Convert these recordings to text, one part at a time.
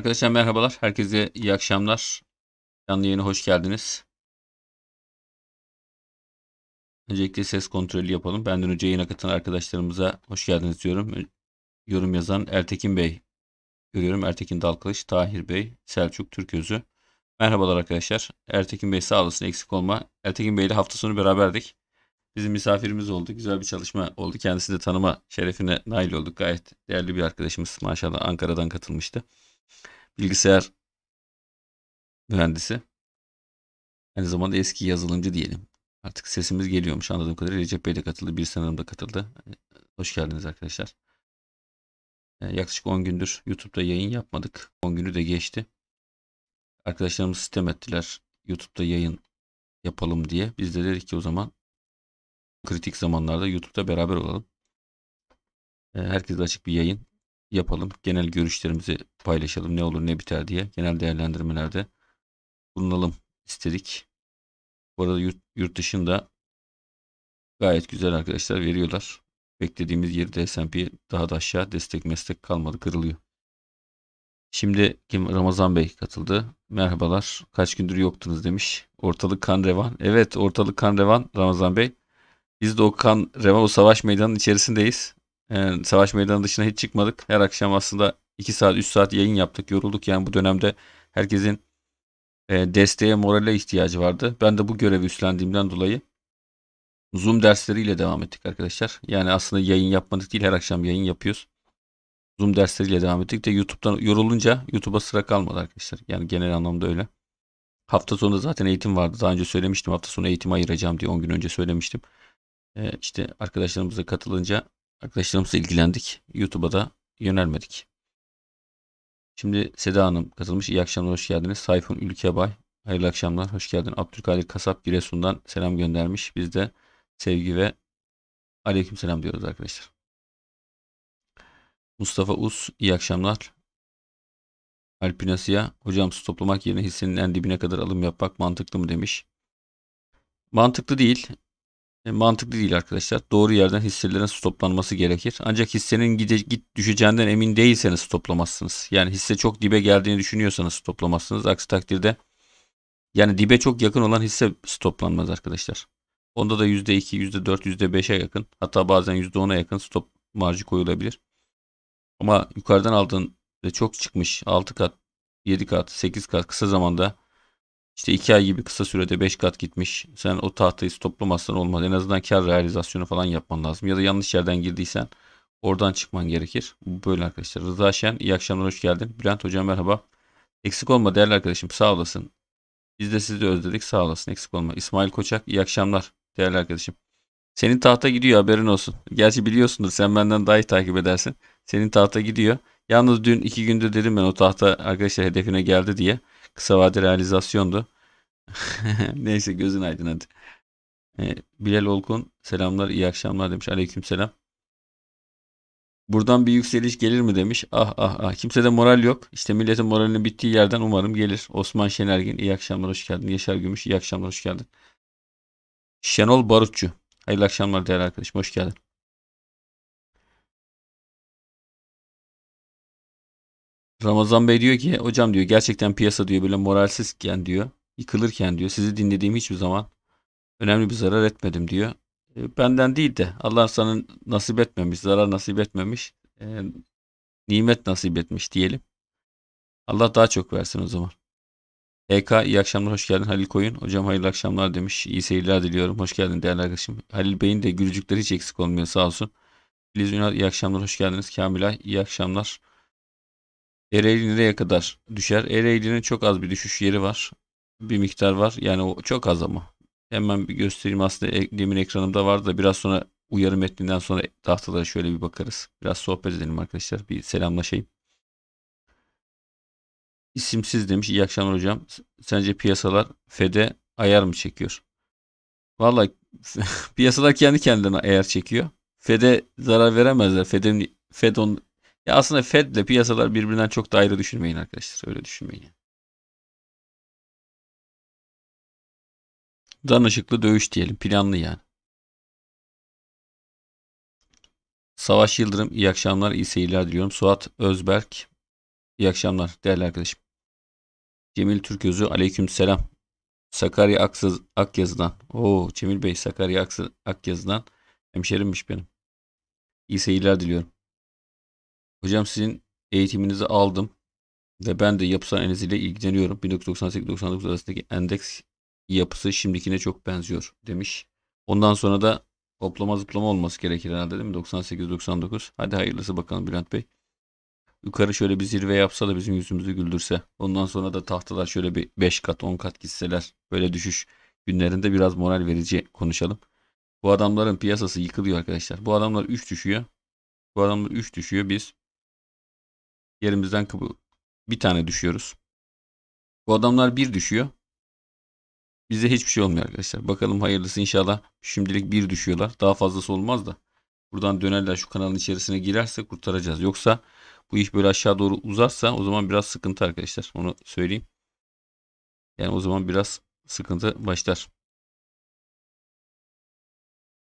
Arkadaşlar merhabalar. Herkese iyi akşamlar. Canlı yayına hoş geldiniz. Öncelikle ses kontrolü yapalım. Benden önce yayına katılan arkadaşlarımıza hoş geldiniz diyorum. Yorum yazan Ertekin Bey. Görüyorum Ertekin Dalkılıç, Tahir Bey, Selçuk Türközü. Merhabalar arkadaşlar. Ertekin Bey sağ olasın eksik olma. Ertekin Bey ile hafta sonu beraberdik. Bizim misafirimiz oldu. Güzel bir çalışma oldu. Kendisi de tanıma şerefine nail olduk. Gayet değerli bir arkadaşımız. Maşallah Ankara'dan katılmıştı bilgisayar mühendisi. Aynı zamanda eski yazılımcı diyelim. Artık sesimiz geliyormuş anladığım kadarıyla. Recep Bey de katıldı. Bir sanırım da katıldı. Hani, hoş geldiniz arkadaşlar. Ee, yaklaşık 10 gündür YouTube'da yayın yapmadık. 10 günü de geçti. Arkadaşlarımız sistem ettiler. YouTube'da yayın yapalım diye. Biz de dedik ki o zaman kritik zamanlarda YouTube'da beraber olalım. Ee, Herkese açık bir yayın yapalım. Genel görüşlerimizi paylaşalım. Ne olur ne biter diye genel değerlendirmelerde bulunalım istedik. Bu arada yurt, yurt dışında gayet güzel arkadaşlar veriyorlar. Beklediğimiz yerde S&P daha da aşağı destek meslek kalmadı kırılıyor. Şimdi kim Ramazan Bey katıldı. Merhabalar. Kaç gündür yoktunuz demiş. Ortalık kan revan. Evet ortalık kan revan Ramazan Bey. Biz de o kan revan o savaş meydanının içerisindeyiz e, savaş meydanı dışına hiç çıkmadık. Her akşam aslında 2 saat 3 saat yayın yaptık yorulduk. Yani bu dönemde herkesin e, desteğe morale ihtiyacı vardı. Ben de bu görevi üstlendiğimden dolayı Zoom dersleriyle devam ettik arkadaşlar. Yani aslında yayın yapmadık değil her akşam yayın yapıyoruz. Zoom dersleriyle devam ettik de YouTube'dan yorulunca YouTube'a sıra kalmadı arkadaşlar. Yani genel anlamda öyle. Hafta sonu zaten eğitim vardı. Daha önce söylemiştim hafta sonu eğitim ayıracağım diye 10 gün önce söylemiştim. Ee, işte arkadaşlarımıza katılınca Arkadaşlarımızla ilgilendik. YouTube'a da yönelmedik. Şimdi Seda Hanım katılmış. İyi akşamlar, hoş geldiniz. Sayfun Bay, Hayırlı akşamlar, hoş geldin. Abdülkadir Kasap Giresun'dan selam göndermiş. Biz de sevgi ve aleyküm selam diyoruz arkadaşlar. Mustafa Uz, iyi akşamlar. Alpinasya, hocam su toplamak yerine hissenin en dibine kadar alım yapmak mantıklı mı demiş. Mantıklı değil. E, mantıklı değil arkadaşlar. Doğru yerden hisselerin stoplanması gerekir. Ancak hissenin gide, git düşeceğinden emin değilseniz stoplamazsınız. Yani hisse çok dibe geldiğini düşünüyorsanız stoplamazsınız. Aksi takdirde yani dibe çok yakın olan hisse stoplanmaz arkadaşlar. Onda da %2, %4, %5'e yakın hatta bazen %10'a yakın stop marjı koyulabilir. Ama yukarıdan aldığın ve çok çıkmış 6 kat, 7 kat, 8 kat kısa zamanda işte 2 ay gibi kısa sürede 5 kat gitmiş. Sen o tahtayı toplamazsan olmaz. En azından kar realizasyonu falan yapman lazım. Ya da yanlış yerden girdiysen oradan çıkman gerekir. Bu Böyle arkadaşlar. Rıza Şen iyi akşamlar hoş geldin. Bülent Hocam merhaba. Eksik olma değerli arkadaşım sağ olasın. Biz de sizi özledik sağ olasın eksik olma. İsmail Koçak iyi akşamlar değerli arkadaşım. Senin tahta gidiyor haberin olsun. Gerçi biliyorsundur sen benden daha iyi takip edersin. Senin tahta gidiyor. Yalnız dün iki günde dedim ben o tahta arkadaşlar hedefine geldi diye. Kısa vade realizasyondu. Neyse gözün aydın hadi. E, Bilal Olkun selamlar iyi akşamlar demiş. Aleyküm selam. Buradan bir yükseliş gelir mi demiş. Ah ah ah. Kimsede moral yok. İşte milletin moralinin bittiği yerden umarım gelir. Osman Şenergin iyi akşamlar hoş geldin. Yaşar Gümüş iyi akşamlar hoş geldin. Şenol Barutçu. Hayırlı akşamlar değerli arkadaşım. Hoş geldin. Ramazan Bey diyor ki hocam diyor gerçekten piyasa diyor böyle moralsizken diyor yıkılırken diyor sizi dinlediğim hiçbir zaman önemli bir zarar etmedim diyor. E, benden değil de Allah sana nasip etmemiş zarar nasip etmemiş e, nimet nasip etmiş diyelim. Allah daha çok versin o zaman. EK iyi akşamlar hoş geldin Halil Koyun. Hocam hayırlı akşamlar demiş. İyi seyirler diliyorum. Hoş geldin değerli arkadaşım. Halil Bey'in de gülücükleri hiç eksik olmuyor sağ olsun. Filiz Ünal iyi akşamlar hoş geldiniz. Kamilay iyi akşamlar. Ereğli nereye kadar düşer? Ereğli'nin çok az bir düşüş yeri var. Bir miktar var. Yani o çok az ama. Hemen bir göstereyim. Aslında e, demin ekranımda vardı da biraz sonra uyarı metninden sonra tahtalara şöyle bir bakarız. Biraz sohbet edelim arkadaşlar. Bir selamlaşayım. İsimsiz demiş. İyi akşamlar hocam. Sence piyasalar FED'e ayar mı çekiyor? Valla piyasalar kendi kendine ayar çekiyor. FED'e zarar veremezler. FED'in FED on, ya aslında Fed ile piyasalar birbirinden çok da ayrı düşünmeyin arkadaşlar. Öyle düşünmeyin. Danışıklı dövüş diyelim. Planlı yani. Savaş Yıldırım iyi akşamlar, iyi seyirler diliyorum. Suat Özberk iyi akşamlar değerli arkadaşım. Cemil Türközü aleyküm selam. Sakarya Aksız, Akyazı'dan. Oo Cemil Bey Sakarya Aksız, Akyazı'dan hemşerimmiş benim. İyi seyirler diliyorum. Hocam sizin eğitiminizi aldım ve ben de yapısal analiziyle ilgileniyorum. 1998-99 arasındaki endeks yapısı şimdikine çok benziyor demiş. Ondan sonra da toplama zıplama olması gerekir herhalde değil mi? 98-99. Hadi hayırlısı bakalım Bülent Bey. Yukarı şöyle bir zirve yapsa da bizim yüzümüzü güldürse. Ondan sonra da tahtalar şöyle bir 5 kat 10 kat gitseler. Böyle düşüş günlerinde biraz moral verici konuşalım. Bu adamların piyasası yıkılıyor arkadaşlar. Bu adamlar 3 düşüyor. Bu adamlar 3 düşüyor. Biz Yerimizden kıvıl. Bir tane düşüyoruz. Bu adamlar bir düşüyor. Bize hiçbir şey olmuyor arkadaşlar. Bakalım hayırlısı inşallah. Şimdilik bir düşüyorlar. Daha fazlası olmaz da. Buradan dönerler şu kanalın içerisine girerse kurtaracağız. Yoksa bu iş böyle aşağı doğru uzarsa o zaman biraz sıkıntı arkadaşlar. Onu söyleyeyim. Yani o zaman biraz sıkıntı başlar.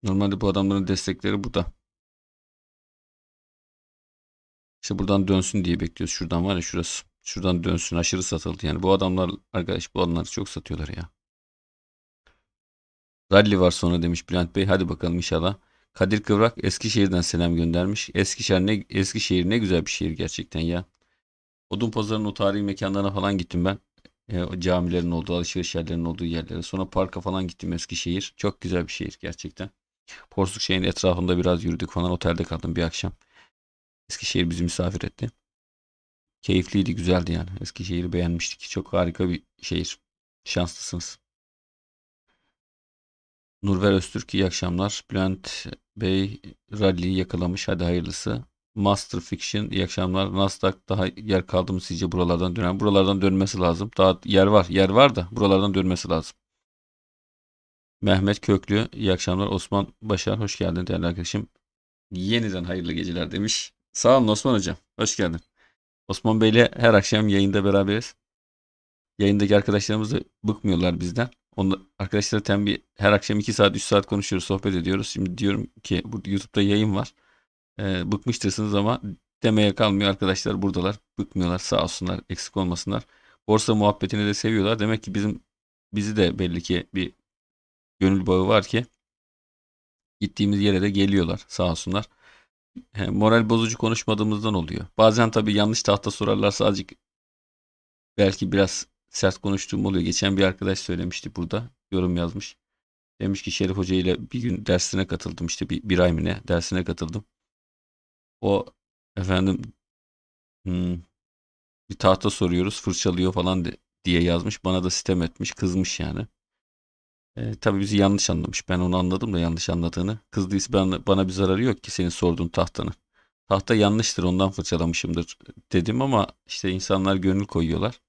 Normalde bu adamların destekleri burada. İşte buradan dönsün diye bekliyoruz. Şuradan var ya şurası. Şuradan dönsün aşırı satıldı. Yani bu adamlar arkadaş bu adamlar çok satıyorlar ya. Rally var sonra demiş Bülent Bey. Hadi bakalım inşallah. Kadir Kıvrak Eskişehir'den selam göndermiş. Eskişehir ne, Eskişehir ne güzel bir şehir gerçekten ya. pazarının o tarihi mekanlarına falan gittim ben. E, o camilerin olduğu, alışveriş yerlerinin olduğu yerlere. Sonra parka falan gittim Eskişehir. Çok güzel bir şehir gerçekten. Porsuk şehrin etrafında biraz yürüdük falan. Otelde kaldım bir akşam. Eskişehir bizi misafir etti. Keyifliydi, güzeldi yani. Eskişehir'i beğenmiştik. Çok harika bir şehir. Şanslısınız. Nurver Öztürk iyi akşamlar. Bülent Bey rally'yi yakalamış. Hadi hayırlısı. Master Fiction iyi akşamlar. Nasdaq daha yer kaldı mı sizce buralardan dönen? Buralardan dönmesi lazım. Daha yer var. Yer var da buralardan dönmesi lazım. Mehmet Köklü iyi akşamlar. Osman Başar hoş geldin değerli arkadaşım. Yeniden hayırlı geceler demiş. Sağ olun Osman Hocam. Hoş geldin. Osman Bey'le her akşam yayında beraberiz. Yayındaki arkadaşlarımız da bıkmıyorlar bizden. Onu arkadaşlara tembih her akşam 2 saat 3 saat konuşuyoruz, sohbet ediyoruz. Şimdi diyorum ki burada YouTube'da yayın var. Ee, bıkmıştırsınız ama demeye kalmıyor arkadaşlar buradalar. Bıkmıyorlar sağ olsunlar, eksik olmasınlar. Borsa muhabbetini de seviyorlar. Demek ki bizim bizi de belli ki bir gönül bağı var ki gittiğimiz yere de geliyorlar sağ olsunlar moral bozucu konuşmadığımızdan oluyor. Bazen tabii yanlış tahta sorarlarsa azıcık belki biraz sert konuştuğum oluyor. Geçen bir arkadaş söylemişti burada. Yorum yazmış. Demiş ki Şerif Hoca ile bir gün dersine katıldım. İşte bir, bir ay mı ne dersine katıldım. O efendim hmm, bir tahta soruyoruz fırçalıyor falan de, diye yazmış. Bana da sitem etmiş kızmış yani. E, tabii bizi yanlış anlamış. Ben onu anladım da yanlış anladığını. Kızdıysa ben, bana bir zararı yok ki senin sorduğun tahtanın. Tahta yanlıştır ondan fırçalamışımdır dedim ama işte insanlar gönül koyuyorlar.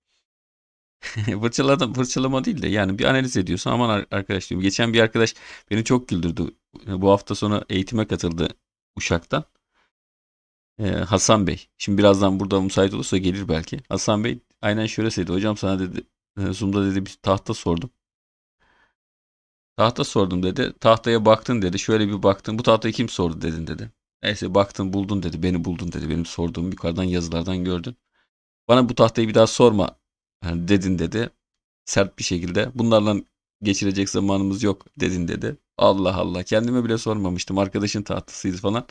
Fırçaladım, fırçalama değil de yani bir analiz ediyorsun. Aman arkadaş diyorum. Geçen bir arkadaş beni çok güldürdü. Bu hafta sonu eğitime katıldı Uşak'tan. Ee, Hasan Bey. Şimdi birazdan burada müsait olursa gelir belki. Hasan Bey aynen şöyle söyledi. Hocam sana dedi e, Zoom'da dedi bir tahta sordum. Tahta sordum dedi. Tahtaya baktın dedi. Şöyle bir baktın. Bu tahtayı kim sordu dedin dedi. Neyse baktın buldun dedi. Beni buldun dedi. Benim sorduğum yukarıdan yazılardan gördün. Bana bu tahtayı bir daha sorma hani dedin dedi. Sert bir şekilde. Bunlarla geçirecek zamanımız yok dedin dedi. Allah Allah kendime bile sormamıştım. Arkadaşın tahtasıydı falan.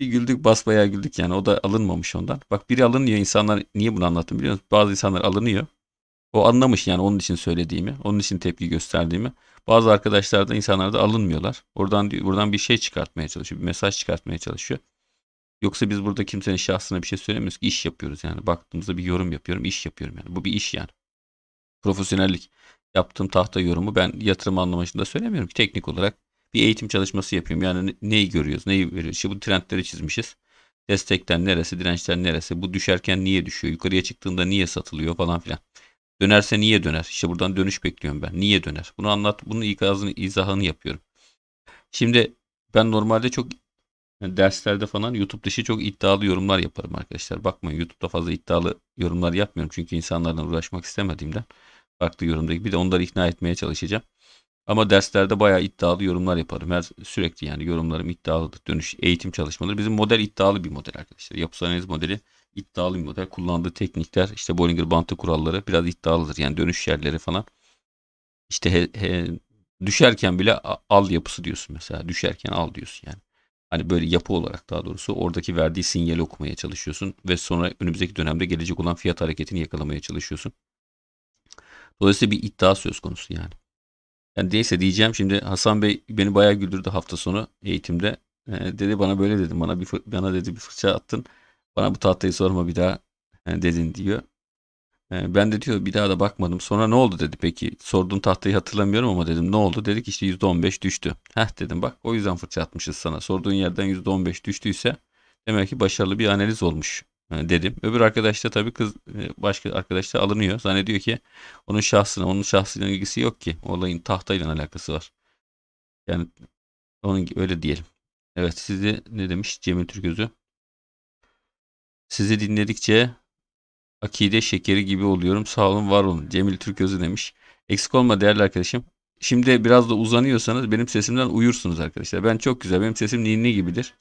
Bir güldük basbayağı güldük yani o da alınmamış ondan. Bak biri alınıyor insanlar niye bunu anlattım biliyor musun? Bazı insanlar alınıyor. O anlamış yani onun için söylediğimi, onun için tepki gösterdiğimi. Bazı arkadaşlar da insanlar da alınmıyorlar. Oradan buradan bir şey çıkartmaya çalışıyor, bir mesaj çıkartmaya çalışıyor. Yoksa biz burada kimsenin şahsına bir şey söylemiyoruz ki iş yapıyoruz yani. Baktığımızda bir yorum yapıyorum, iş yapıyorum yani. Bu bir iş yani. Profesyonellik yaptığım tahta yorumu ben yatırım anlamında söylemiyorum ki teknik olarak bir eğitim çalışması yapıyorum. Yani neyi görüyoruz, neyi veriyoruz? İşte bu trendleri çizmişiz. Destekten neresi, dirençten neresi, bu düşerken niye düşüyor, yukarıya çıktığında niye satılıyor falan filan. Dönerse niye döner? İşte buradan dönüş bekliyorum ben. Niye döner? Bunu anlat. Bunun ikazını, izahını yapıyorum. Şimdi ben normalde çok yani derslerde falan YouTube dışı çok iddialı yorumlar yaparım arkadaşlar. Bakmayın YouTube'da fazla iddialı yorumlar yapmıyorum. Çünkü insanlardan uğraşmak istemediğimden farklı yorumdaki bir de onları ikna etmeye çalışacağım. Ama derslerde bayağı iddialı yorumlar yaparım. Her sürekli yani yorumlarım iddialıdır. Dönüş eğitim çalışmaları. Bizim model iddialı bir model arkadaşlar. Yapısal analiz modeli iddialı bir model. Kullandığı teknikler işte Bollinger Bantı kuralları biraz iddialıdır. Yani dönüş yerleri falan. İşte he, he, düşerken bile al yapısı diyorsun mesela. Düşerken al diyorsun yani. Hani böyle yapı olarak daha doğrusu oradaki verdiği sinyali okumaya çalışıyorsun ve sonra önümüzdeki dönemde gelecek olan fiyat hareketini yakalamaya çalışıyorsun. Dolayısıyla bir iddia söz konusu yani. Yani neyse diyeceğim şimdi Hasan Bey beni bayağı güldürdü hafta sonu eğitimde. Ee, dedi bana böyle dedim bana bir bana dedi bir fırça attın. Bana bu tahtayı sorma bir daha e, dedin diyor. E, ben de diyor bir daha da bakmadım. Sonra ne oldu dedi peki. sorduğun tahtayı hatırlamıyorum ama dedim ne oldu? Dedik işte %15 düştü. Heh dedim bak o yüzden fırça atmışız sana. Sorduğun yerden %15 düştüyse demek ki başarılı bir analiz olmuş e, dedim. Öbür arkadaş da tabii kız başka arkadaş da alınıyor. Zannediyor ki onun şahsına, onun şahsıyla ilgisi yok ki. Olayın tahtayla alakası var. Yani onun öyle diyelim. Evet sizi ne demiş Cemil Türközü? Sizi dinledikçe akide şekeri gibi oluyorum. Sağ olun var olun. Cemil Türközü demiş. Eksik olma değerli arkadaşım. Şimdi biraz da uzanıyorsanız benim sesimden uyursunuz arkadaşlar. Ben çok güzel. Benim sesim ninni gibidir.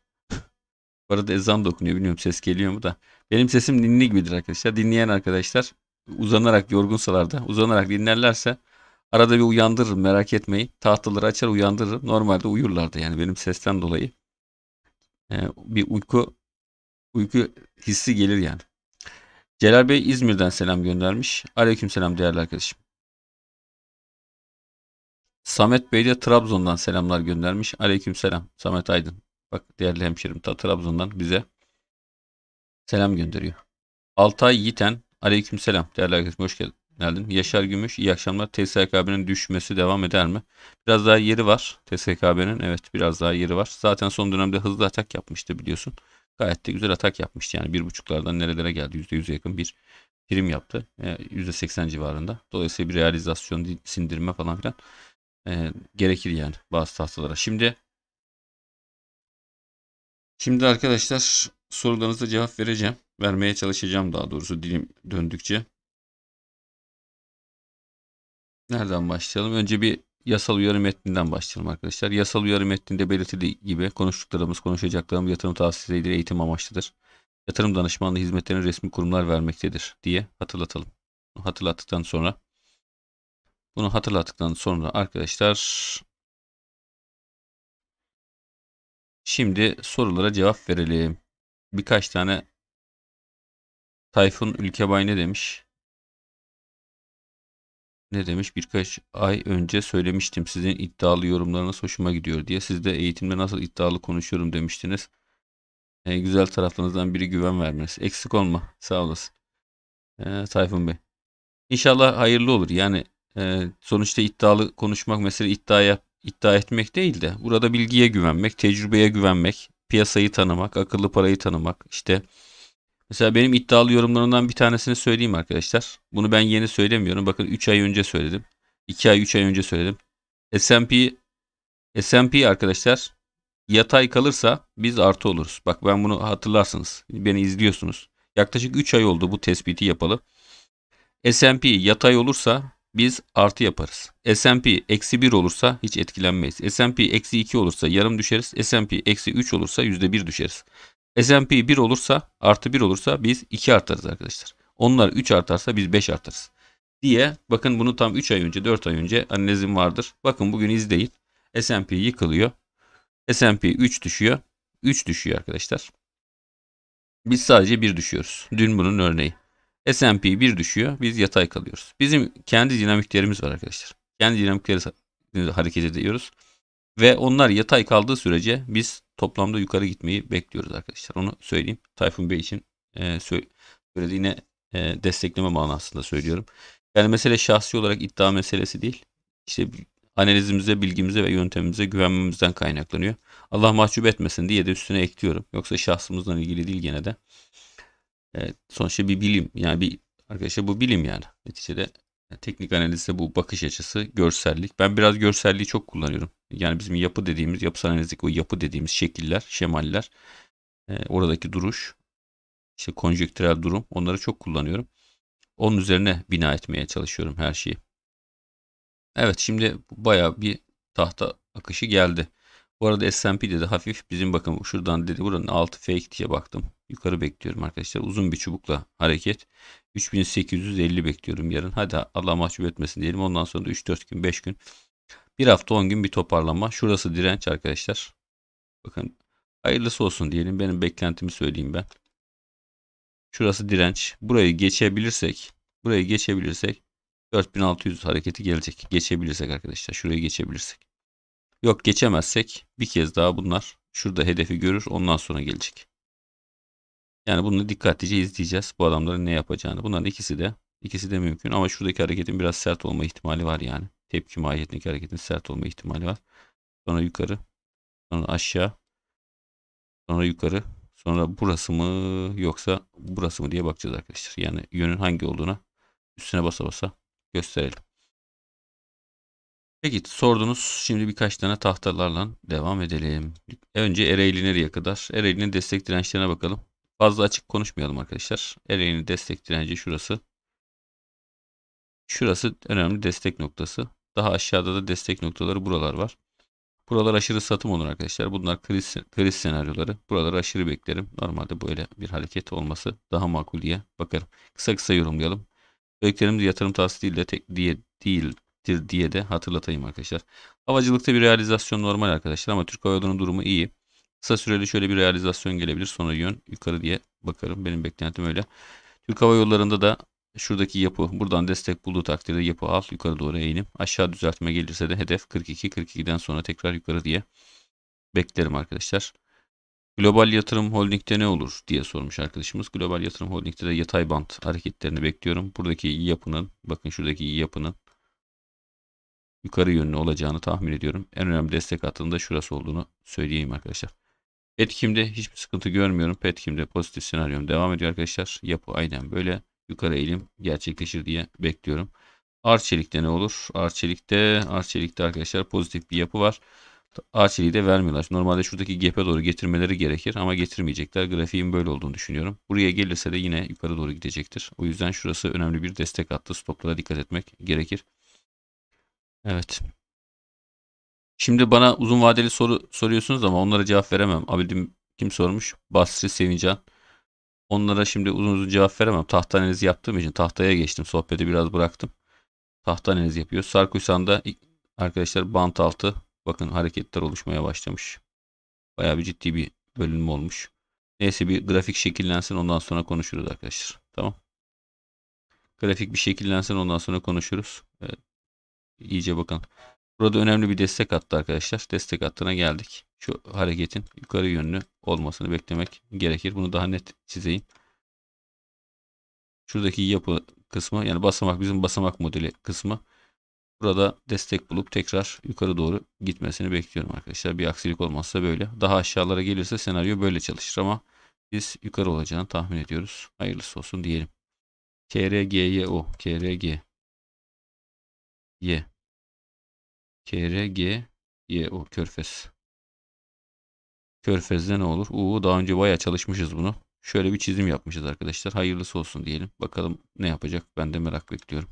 Bu arada ezan da okunuyor. Bilmiyorum ses geliyor mu da. Benim sesim ninni gibidir arkadaşlar. Dinleyen arkadaşlar uzanarak yorgunsalar da uzanarak dinlerlerse arada bir uyandırırım merak etmeyin. Tahtaları açar uyandırırım. Normalde uyurlardı yani benim sesten dolayı. Ee, bir uyku uyku hissi gelir yani. Celal Bey İzmir'den selam göndermiş. Aleyküm selam değerli arkadaşım. Samet Bey de Trabzon'dan selamlar göndermiş. Aleyküm selam Samet Aydın. Bak değerli hemşerim ta Trabzon'dan bize selam gönderiyor. Altay Yiten aleyküm selam değerli arkadaşım hoş geldin. Yaşar Gümüş iyi akşamlar. TSKB'nin düşmesi devam eder mi? Biraz daha yeri var TSKB'nin. Evet biraz daha yeri var. Zaten son dönemde hızlı atak yapmıştı biliyorsun. Gayet de güzel atak yapmıştı. Yani bir buçuklardan nerelere geldi? yüzde %100'e yakın bir prim yaptı. E, yüzde seksen civarında. Dolayısıyla bir realizasyon sindirme falan filan e, gerekir yani bazı tahtalara. Şimdi Şimdi arkadaşlar sorularınıza cevap vereceğim. Vermeye çalışacağım daha doğrusu dilim döndükçe. Nereden başlayalım? Önce bir yasal uyarı metninden başlayalım arkadaşlar. Yasal uyarı metninde belirtildiği gibi konuştuklarımız, konuşacaklarımız yatırım tavsiyeleriyle eğitim amaçlıdır. Yatırım danışmanlığı hizmetlerini resmi kurumlar vermektedir diye hatırlatalım. Hatırlattıktan sonra bunu hatırlattıktan sonra arkadaşlar şimdi sorulara cevap verelim. Birkaç tane Tayfun Ülkebay ne demiş? ne demiş birkaç ay önce söylemiştim sizin iddialı yorumlarınız hoşuma gidiyor diye. Siz de eğitimde nasıl iddialı konuşuyorum demiştiniz. E, güzel taraflarınızdan biri güven vermesi Eksik olma sağ olasın. E, Tayfun Bey. İnşallah hayırlı olur. Yani e, sonuçta iddialı konuşmak mesela iddiaya iddia etmek değil de burada bilgiye güvenmek, tecrübeye güvenmek, piyasayı tanımak, akıllı parayı tanımak, işte Mesela benim iddialı yorumlarımdan bir tanesini söyleyeyim arkadaşlar. Bunu ben yeni söylemiyorum. Bakın 3 ay önce söyledim. 2 ay 3 ay önce söyledim. S&P S&P arkadaşlar yatay kalırsa biz artı oluruz. Bak ben bunu hatırlarsınız. Beni izliyorsunuz. Yaklaşık 3 ay oldu bu tespiti yapalı. S&P yatay olursa biz artı yaparız. S&P eksi 1 olursa hiç etkilenmeyiz. S&P eksi 2 olursa yarım düşeriz. S&P eksi 3 olursa %1 düşeriz. S&P 1 olursa artı 1 olursa biz 2 artarız arkadaşlar. Onlar 3 artarsa biz 5 artarız. Diye bakın bunu tam 3 ay önce 4 ay önce analizim vardır. Bakın bugün izleyin. S&P yıkılıyor. S&P 3 düşüyor. 3 düşüyor arkadaşlar. Biz sadece 1 düşüyoruz. Dün bunun örneği. S&P 1 düşüyor. Biz yatay kalıyoruz. Bizim kendi dinamiklerimiz var arkadaşlar. Kendi dinamikleri hareket ediyoruz. Ve onlar yatay kaldığı sürece biz toplamda yukarı gitmeyi bekliyoruz arkadaşlar. Onu söyleyeyim. Tayfun Bey için e, söylediğine e, destekleme manasında söylüyorum. Yani mesele şahsi olarak iddia meselesi değil. İşte analizimize, bilgimize ve yöntemimize güvenmemizden kaynaklanıyor. Allah mahcup etmesin diye de üstüne ekliyorum. Yoksa şahsımızla ilgili değil gene de. Evet, sonuçta bir bilim yani bir arkadaşlar bu bilim yani. Neticede e, teknik analizde bu bakış açısı, görsellik. Ben biraz görselliği çok kullanıyorum. Yani bizim yapı dediğimiz, yapısal analizdeki o yapı dediğimiz şekiller, şemaller, e, oradaki duruş, işte konjektürel durum onları çok kullanıyorum. Onun üzerine bina etmeye çalışıyorum her şeyi. Evet şimdi baya bir tahta akışı geldi. Bu arada S&P dedi hafif. Bizim bakın şuradan dedi buranın altı fake diye baktım. Yukarı bekliyorum arkadaşlar. Uzun bir çubukla hareket. 3850 bekliyorum yarın. Hadi Allah mahcup etmesin diyelim. Ondan sonra da 3-4 gün 5 gün. Bir hafta 10 gün bir toparlanma. Şurası direnç arkadaşlar. Bakın hayırlısı olsun diyelim. Benim beklentimi söyleyeyim ben. Şurası direnç. Burayı geçebilirsek, burayı geçebilirsek 4600 hareketi gelecek. Geçebilirsek arkadaşlar. Şurayı geçebilirsek. Yok geçemezsek bir kez daha bunlar şurada hedefi görür ondan sonra gelecek. Yani bunu dikkatlice izleyeceğiz bu adamların ne yapacağını. Bunların ikisi de ikisi de mümkün ama şuradaki hareketin biraz sert olma ihtimali var yani. Tepki mahiyetindeki hareketin sert olma ihtimali var. Sonra yukarı, sonra aşağı, sonra yukarı, sonra burası mı yoksa burası mı diye bakacağız arkadaşlar. Yani yönün hangi olduğuna üstüne basa basa gösterelim. Peki sordunuz. Şimdi birkaç tane tahtalarla devam edelim. Önce Ereğli nereye kadar? Ereğli'nin destek dirençlerine bakalım. Fazla açık konuşmayalım arkadaşlar. Ereğli'nin destek direnci şurası. Şurası önemli destek noktası. Daha aşağıda da destek noktaları buralar var. Buralar aşırı satım olur arkadaşlar. Bunlar kriz, kriz senaryoları. Buraları aşırı beklerim. Normalde böyle bir hareket olması daha makul diye bakarım. Kısa kısa yorumlayalım. Öykülerimiz yatırım tavsiye değil de tek diye değil dir diye de hatırlatayım arkadaşlar. Havacılıkta bir realizasyon normal arkadaşlar ama Türk Hava Yolu'nun durumu iyi. Kısa süreli şöyle bir realizasyon gelebilir. Sonra yön yukarı diye bakarım. Benim beklentim öyle. Türk Hava Yolları'nda da şuradaki yapı buradan destek bulduğu takdirde yapı alt yukarı doğru eğilim. Aşağı düzeltme gelirse de hedef 42. 42'den sonra tekrar yukarı diye beklerim arkadaşlar. Global Yatırım Holding'de ne olur diye sormuş arkadaşımız. Global Yatırım Holding'de de yatay bant hareketlerini bekliyorum. Buradaki yapının bakın şuradaki yapının yukarı yönlü olacağını tahmin ediyorum. En önemli destek hattının da şurası olduğunu söyleyeyim arkadaşlar. Petkim'de hiçbir sıkıntı görmüyorum. Petkim'de pozitif senaryom devam ediyor arkadaşlar. Yapı aynen böyle yukarı eğilim gerçekleşir diye bekliyorum. Arçelik'te ne olur? Arçelik'te, Arçelik'te arkadaşlar pozitif bir yapı var. Arçeliği de vermiyorlar. Normalde şuradaki gap'e doğru getirmeleri gerekir ama getirmeyecekler. Grafiğin böyle olduğunu düşünüyorum. Buraya gelirse de yine yukarı doğru gidecektir. O yüzden şurası önemli bir destek hattı. Stoplara dikkat etmek gerekir. Evet. Şimdi bana uzun vadeli soru soruyorsunuz ama onlara cevap veremem. Abidim kim sormuş? Basri Sevincan. Onlara şimdi uzun uzun cevap veremem. Tahta analizi yaptığım için tahtaya geçtim. Sohbeti biraz bıraktım. Tahta analizi yapıyor. Sarkuysan'da arkadaşlar bant altı bakın hareketler oluşmaya başlamış. Bayağı bir ciddi bir bölünme olmuş. Neyse bir grafik şekillensin ondan sonra konuşuruz arkadaşlar. Tamam. Grafik bir şekillensin ondan sonra konuşuruz. Evet iyice bakın. Burada önemli bir destek attı arkadaşlar. Destek hattına geldik. Şu hareketin yukarı yönlü olmasını beklemek gerekir. Bunu daha net çizeyim. Şuradaki yapı kısmı yani basamak bizim basamak modeli kısmı. Burada destek bulup tekrar yukarı doğru gitmesini bekliyorum arkadaşlar. Bir aksilik olmazsa böyle. Daha aşağılara gelirse senaryo böyle çalışır ama biz yukarı olacağını tahmin ediyoruz. Hayırlısı olsun diyelim. Y o. KRG. Y. K, R, G, Y o körfez. Körfez'de ne olur? Uuu daha önce baya çalışmışız bunu. Şöyle bir çizim yapmışız arkadaşlar. Hayırlısı olsun diyelim. Bakalım ne yapacak. Ben de merak bekliyorum.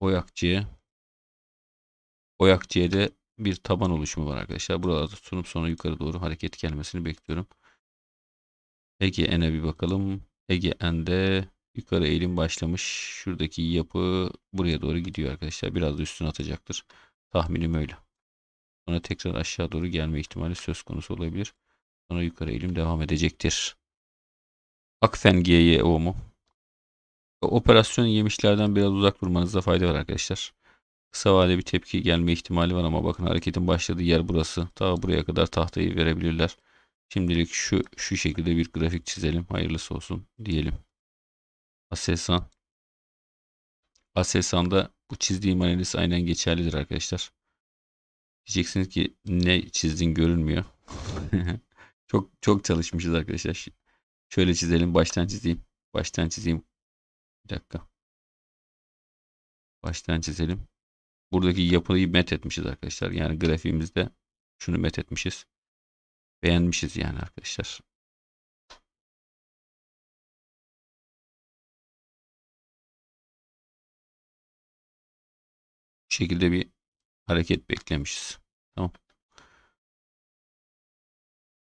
Oyakçı'ya. Oyakçı'ya bir taban oluşumu var arkadaşlar. Buralarda tutunup sonra yukarı doğru hareket gelmesini bekliyorum. Ege N'e bir bakalım. Ege N'de Yukarı eğilim başlamış. Şuradaki yapı buraya doğru gidiyor arkadaşlar. Biraz da üstüne atacaktır. Tahminim öyle. Sonra tekrar aşağı doğru gelme ihtimali söz konusu olabilir. Sonra yukarı eğilim devam edecektir. Akfen GYO mu? Operasyon yemişlerden biraz uzak durmanızda fayda var arkadaşlar. Kısa vadede bir tepki gelme ihtimali var ama bakın hareketin başladığı yer burası. Daha buraya kadar tahtayı verebilirler. Şimdilik şu şu şekilde bir grafik çizelim. Hayırlısı olsun diyelim. Asesan, Asesanda bu çizdiğim analiz aynen geçerlidir arkadaşlar. Diyeceksiniz ki ne çizdin görünmüyor. çok çok çalışmışız arkadaşlar. Şöyle çizelim. Baştan çizeyim. Baştan çizeyim. Bir dakika. Baştan çizelim. Buradaki yapıyı met etmişiz arkadaşlar. Yani grafiğimizde şunu met etmişiz. Beğenmişiz yani arkadaşlar. şekilde bir hareket beklemişiz. Tamam.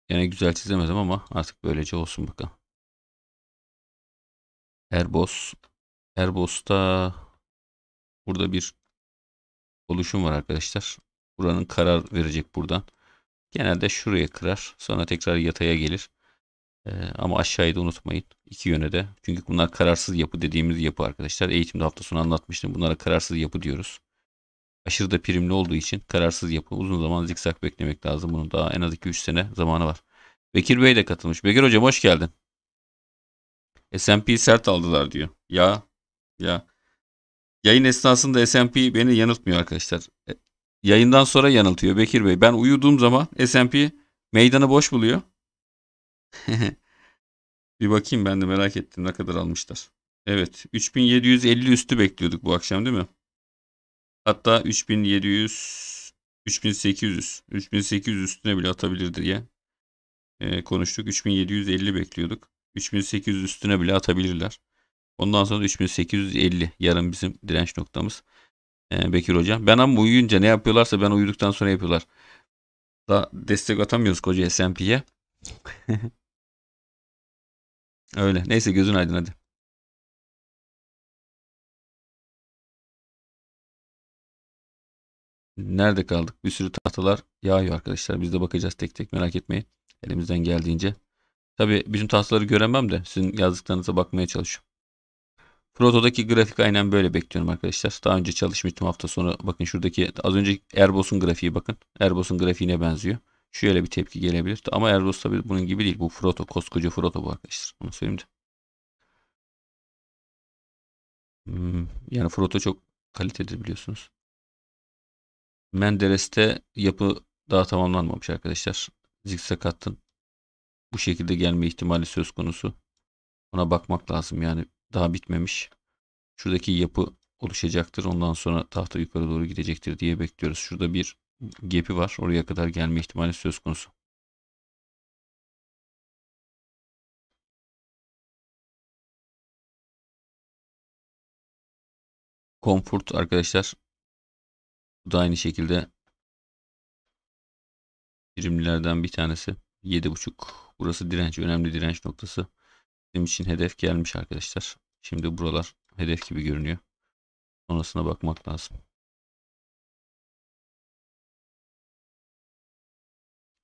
Yani güzel çizemedim ama artık böylece olsun bakalım. Erbos. Erbos'ta burada bir oluşum var arkadaşlar. Buranın karar verecek buradan. Genelde şuraya kırar. Sonra tekrar yataya gelir. Ee, ama aşağıyı da unutmayın. İki yöne de. Çünkü bunlar kararsız yapı dediğimiz yapı arkadaşlar. Eğitimde hafta sonu anlatmıştım. Bunlara kararsız yapı diyoruz aşırı da primli olduğu için kararsız yapı uzun zaman zikzak beklemek lazım. Bunun daha en az 2-3 sene zamanı var. Bekir Bey de katılmış. Bekir Hocam hoş geldin. S&P sert aldılar diyor. Ya ya. Yayın esnasında S&P beni yanıltmıyor arkadaşlar. E, yayından sonra yanıltıyor Bekir Bey. Ben uyuduğum zaman S&P meydanı boş buluyor. Bir bakayım ben de merak ettim ne kadar almışlar. Evet 3750 üstü bekliyorduk bu akşam değil mi? Hatta 3700 3800 3800 üstüne bile atabilir diye e, konuştuk. 3750 bekliyorduk. 3800 üstüne bile atabilirler. Ondan sonra 3850 yarın bizim direnç noktamız. E, Bekir Hoca. Ben ama uyuyunca ne yapıyorlarsa ben uyuduktan sonra yapıyorlar. Da destek atamıyoruz koca S&P'ye. Öyle. Neyse gözün aydın hadi. Nerede kaldık? Bir sürü tahtalar yağıyor arkadaşlar. Biz de bakacağız tek tek merak etmeyin. Elimizden geldiğince. Tabi bütün tahtaları göremem de sizin yazdıklarınıza bakmaya çalışıyorum. Proto'daki grafik aynen böyle bekliyorum arkadaşlar. Daha önce çalışmıştım hafta sonu. Bakın şuradaki az önce Airbus'un grafiği bakın. Airbus'un grafiğine benziyor. Şöyle bir tepki gelebilir. Ama Airbus tabi bunun gibi değil. Bu Proto. Koskoca Proto bu arkadaşlar. Onu söyleyeyim de. Hmm, yani Proto çok kaliteli biliyorsunuz. Menderes'te yapı daha tamamlanmamış arkadaşlar. Zikzak hattın bu şekilde gelme ihtimali söz konusu. Ona bakmak lazım yani daha bitmemiş. Şuradaki yapı oluşacaktır. Ondan sonra tahta yukarı doğru gidecektir diye bekliyoruz. Şurada bir gepi var. Oraya kadar gelme ihtimali söz konusu. Comfort arkadaşlar bu da aynı şekilde birimlilerden bir tanesi. 7.5. Burası direnç. Önemli direnç noktası. Bizim için hedef gelmiş arkadaşlar. Şimdi buralar hedef gibi görünüyor. Sonrasına bakmak lazım.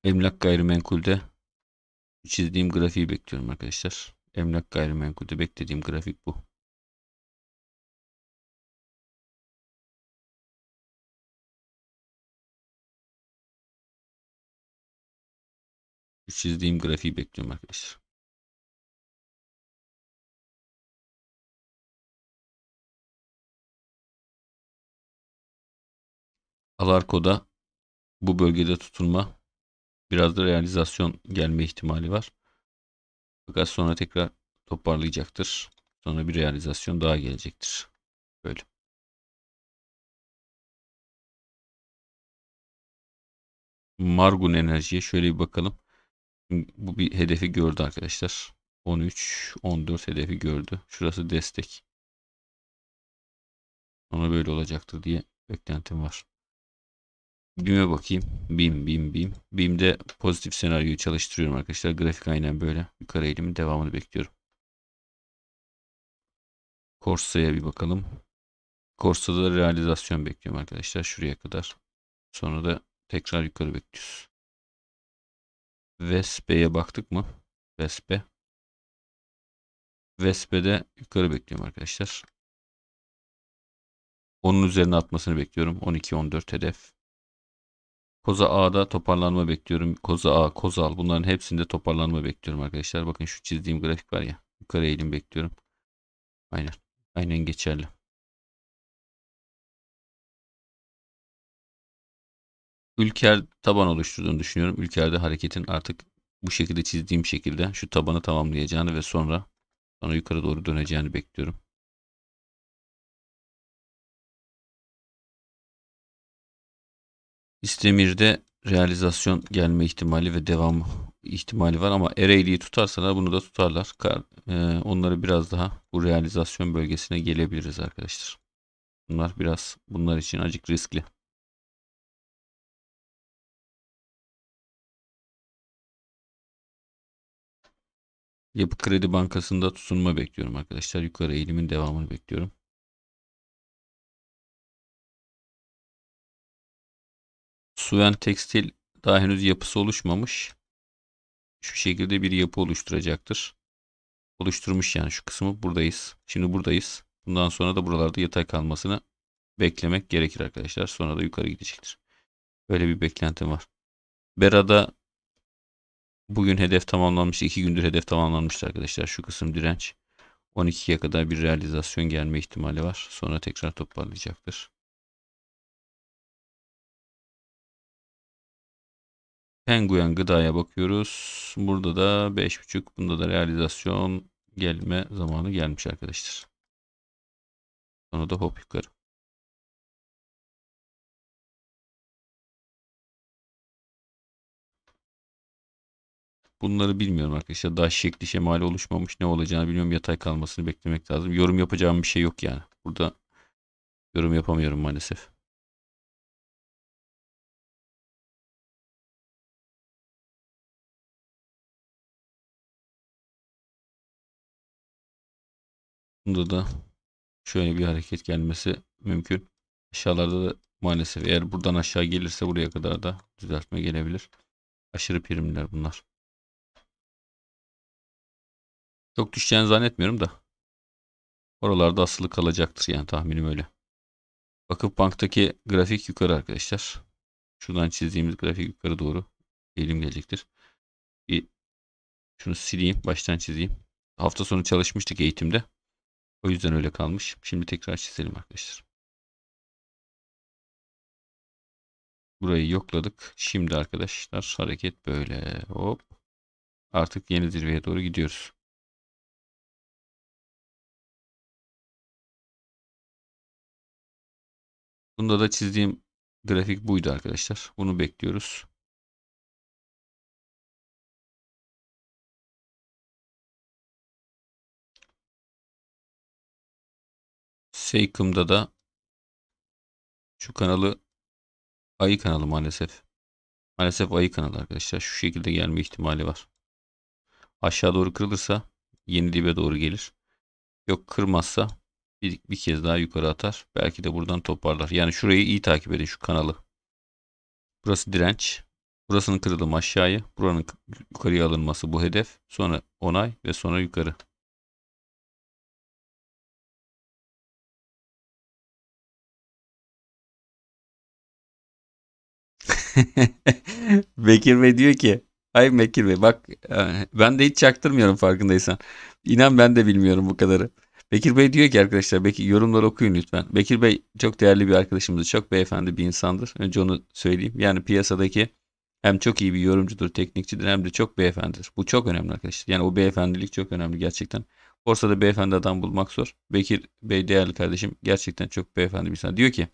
Emlak gayrimenkulde çizdiğim grafiği bekliyorum arkadaşlar. Emlak gayrimenkulde beklediğim grafik bu. Şu çizdiğim grafiği bekliyorum arkadaşlar. Alarko'da bu bölgede tutunma biraz da realizasyon gelme ihtimali var. Fakat sonra tekrar toparlayacaktır. Sonra bir realizasyon daha gelecektir. Böyle. Margun enerjiye şöyle bir bakalım. Bu bir hedefi gördü arkadaşlar. 13, 14 hedefi gördü. Şurası destek. Ona böyle olacaktır diye beklentim var. BİM'e bakayım. BİM, BİM, BİM. BİM'de pozitif senaryoyu çalıştırıyorum arkadaşlar. Grafik aynen böyle. Yukarı eğilimin devamını bekliyorum. Corsa'ya bir bakalım. Corsa'da realizasyon bekliyorum arkadaşlar. Şuraya kadar. Sonra da tekrar yukarı bekliyoruz. Vespe'ye baktık mı? Vespe. Vespe'de yukarı bekliyorum arkadaşlar. Onun üzerine atmasını bekliyorum. 12-14 hedef. Koza A'da toparlanma bekliyorum. Koza A, Kozal bunların hepsinde toparlanma bekliyorum arkadaşlar. Bakın şu çizdiğim grafik var ya. Yukarı eğilim bekliyorum. Aynen. Aynen geçerli. Ülker taban oluşturduğunu düşünüyorum. Ülker'de hareketin artık bu şekilde çizdiğim şekilde şu tabanı tamamlayacağını ve sonra sonra yukarı doğru döneceğini bekliyorum. İstemir'de realizasyon gelme ihtimali ve devam ihtimali var ama Ereğli'yi tutarsalar bunu da tutarlar. E, onları biraz daha bu realizasyon bölgesine gelebiliriz arkadaşlar. Bunlar biraz bunlar için acık riskli. Yapı Kredi Bankası'nda tutunma bekliyorum arkadaşlar. Yukarı eğilimin devamını bekliyorum. Suven Tekstil daha henüz yapısı oluşmamış. Şu şekilde bir yapı oluşturacaktır. Oluşturmuş yani şu kısmı buradayız. Şimdi buradayız. Bundan sonra da buralarda yatay kalmasını beklemek gerekir arkadaşlar. Sonra da yukarı gidecektir. Böyle bir beklentim var. Bera'da Bugün hedef tamamlanmış. 2 gündür hedef tamamlanmıştı arkadaşlar. Şu kısım direnç. 12'ye kadar bir realizasyon gelme ihtimali var. Sonra tekrar toparlayacaktır. Penguin gıdaya bakıyoruz. Burada da 5.5. Bunda da realizasyon gelme zamanı gelmiş arkadaşlar. Sonra da hop yukarı. Bunları bilmiyorum arkadaşlar. Daha şekli şemali oluşmamış ne olacağını bilmiyorum. Yatay kalmasını beklemek lazım. Yorum yapacağım bir şey yok yani. Burada yorum yapamıyorum maalesef. Bunda da şöyle bir hareket gelmesi mümkün. Aşağılarda da maalesef eğer buradan aşağı gelirse buraya kadar da düzeltme gelebilir. Aşırı primler bunlar. Çok düşeceğini zannetmiyorum da. Oralarda asılı kalacaktır yani tahminim öyle. Vakıf Bank'taki grafik yukarı arkadaşlar. Şuradan çizdiğimiz grafik yukarı doğru elim gelecektir. Bir şunu sileyim, baştan çizeyim. Hafta sonu çalışmıştık eğitimde. O yüzden öyle kalmış. Şimdi tekrar çizelim arkadaşlar. Burayı yokladık. Şimdi arkadaşlar hareket böyle. Hop. Artık yeni zirveye doğru gidiyoruz. Bunda da çizdiğim grafik buydu arkadaşlar. Bunu bekliyoruz. Seykım'da da şu kanalı ayı kanalı maalesef. Maalesef ayı kanalı arkadaşlar. Şu şekilde gelme ihtimali var. Aşağı doğru kırılırsa yeni dibe doğru gelir. Yok kırmazsa bir, bir kez daha yukarı atar. Belki de buradan toparlar. Yani şurayı iyi takip edin şu kanalı. Burası direnç. Burasının kırılımı aşağıya. Buranın yukarıya alınması bu hedef. Sonra onay ve sonra yukarı. Bekir Bey diyor ki Ay Bekir Bey bak e, ben de hiç çaktırmıyorum farkındaysan. İnan ben de bilmiyorum bu kadarı. Bekir Bey diyor ki arkadaşlar Bekir, yorumları okuyun lütfen. Bekir Bey çok değerli bir arkadaşımız, çok beyefendi bir insandır. Önce onu söyleyeyim. Yani piyasadaki hem çok iyi bir yorumcudur, teknikçidir hem de çok beyefendidir. Bu çok önemli arkadaşlar. Yani o beyefendilik çok önemli gerçekten. Borsada beyefendi adam bulmak zor. Bekir Bey değerli kardeşim gerçekten çok beyefendi bir insan. Diyor ki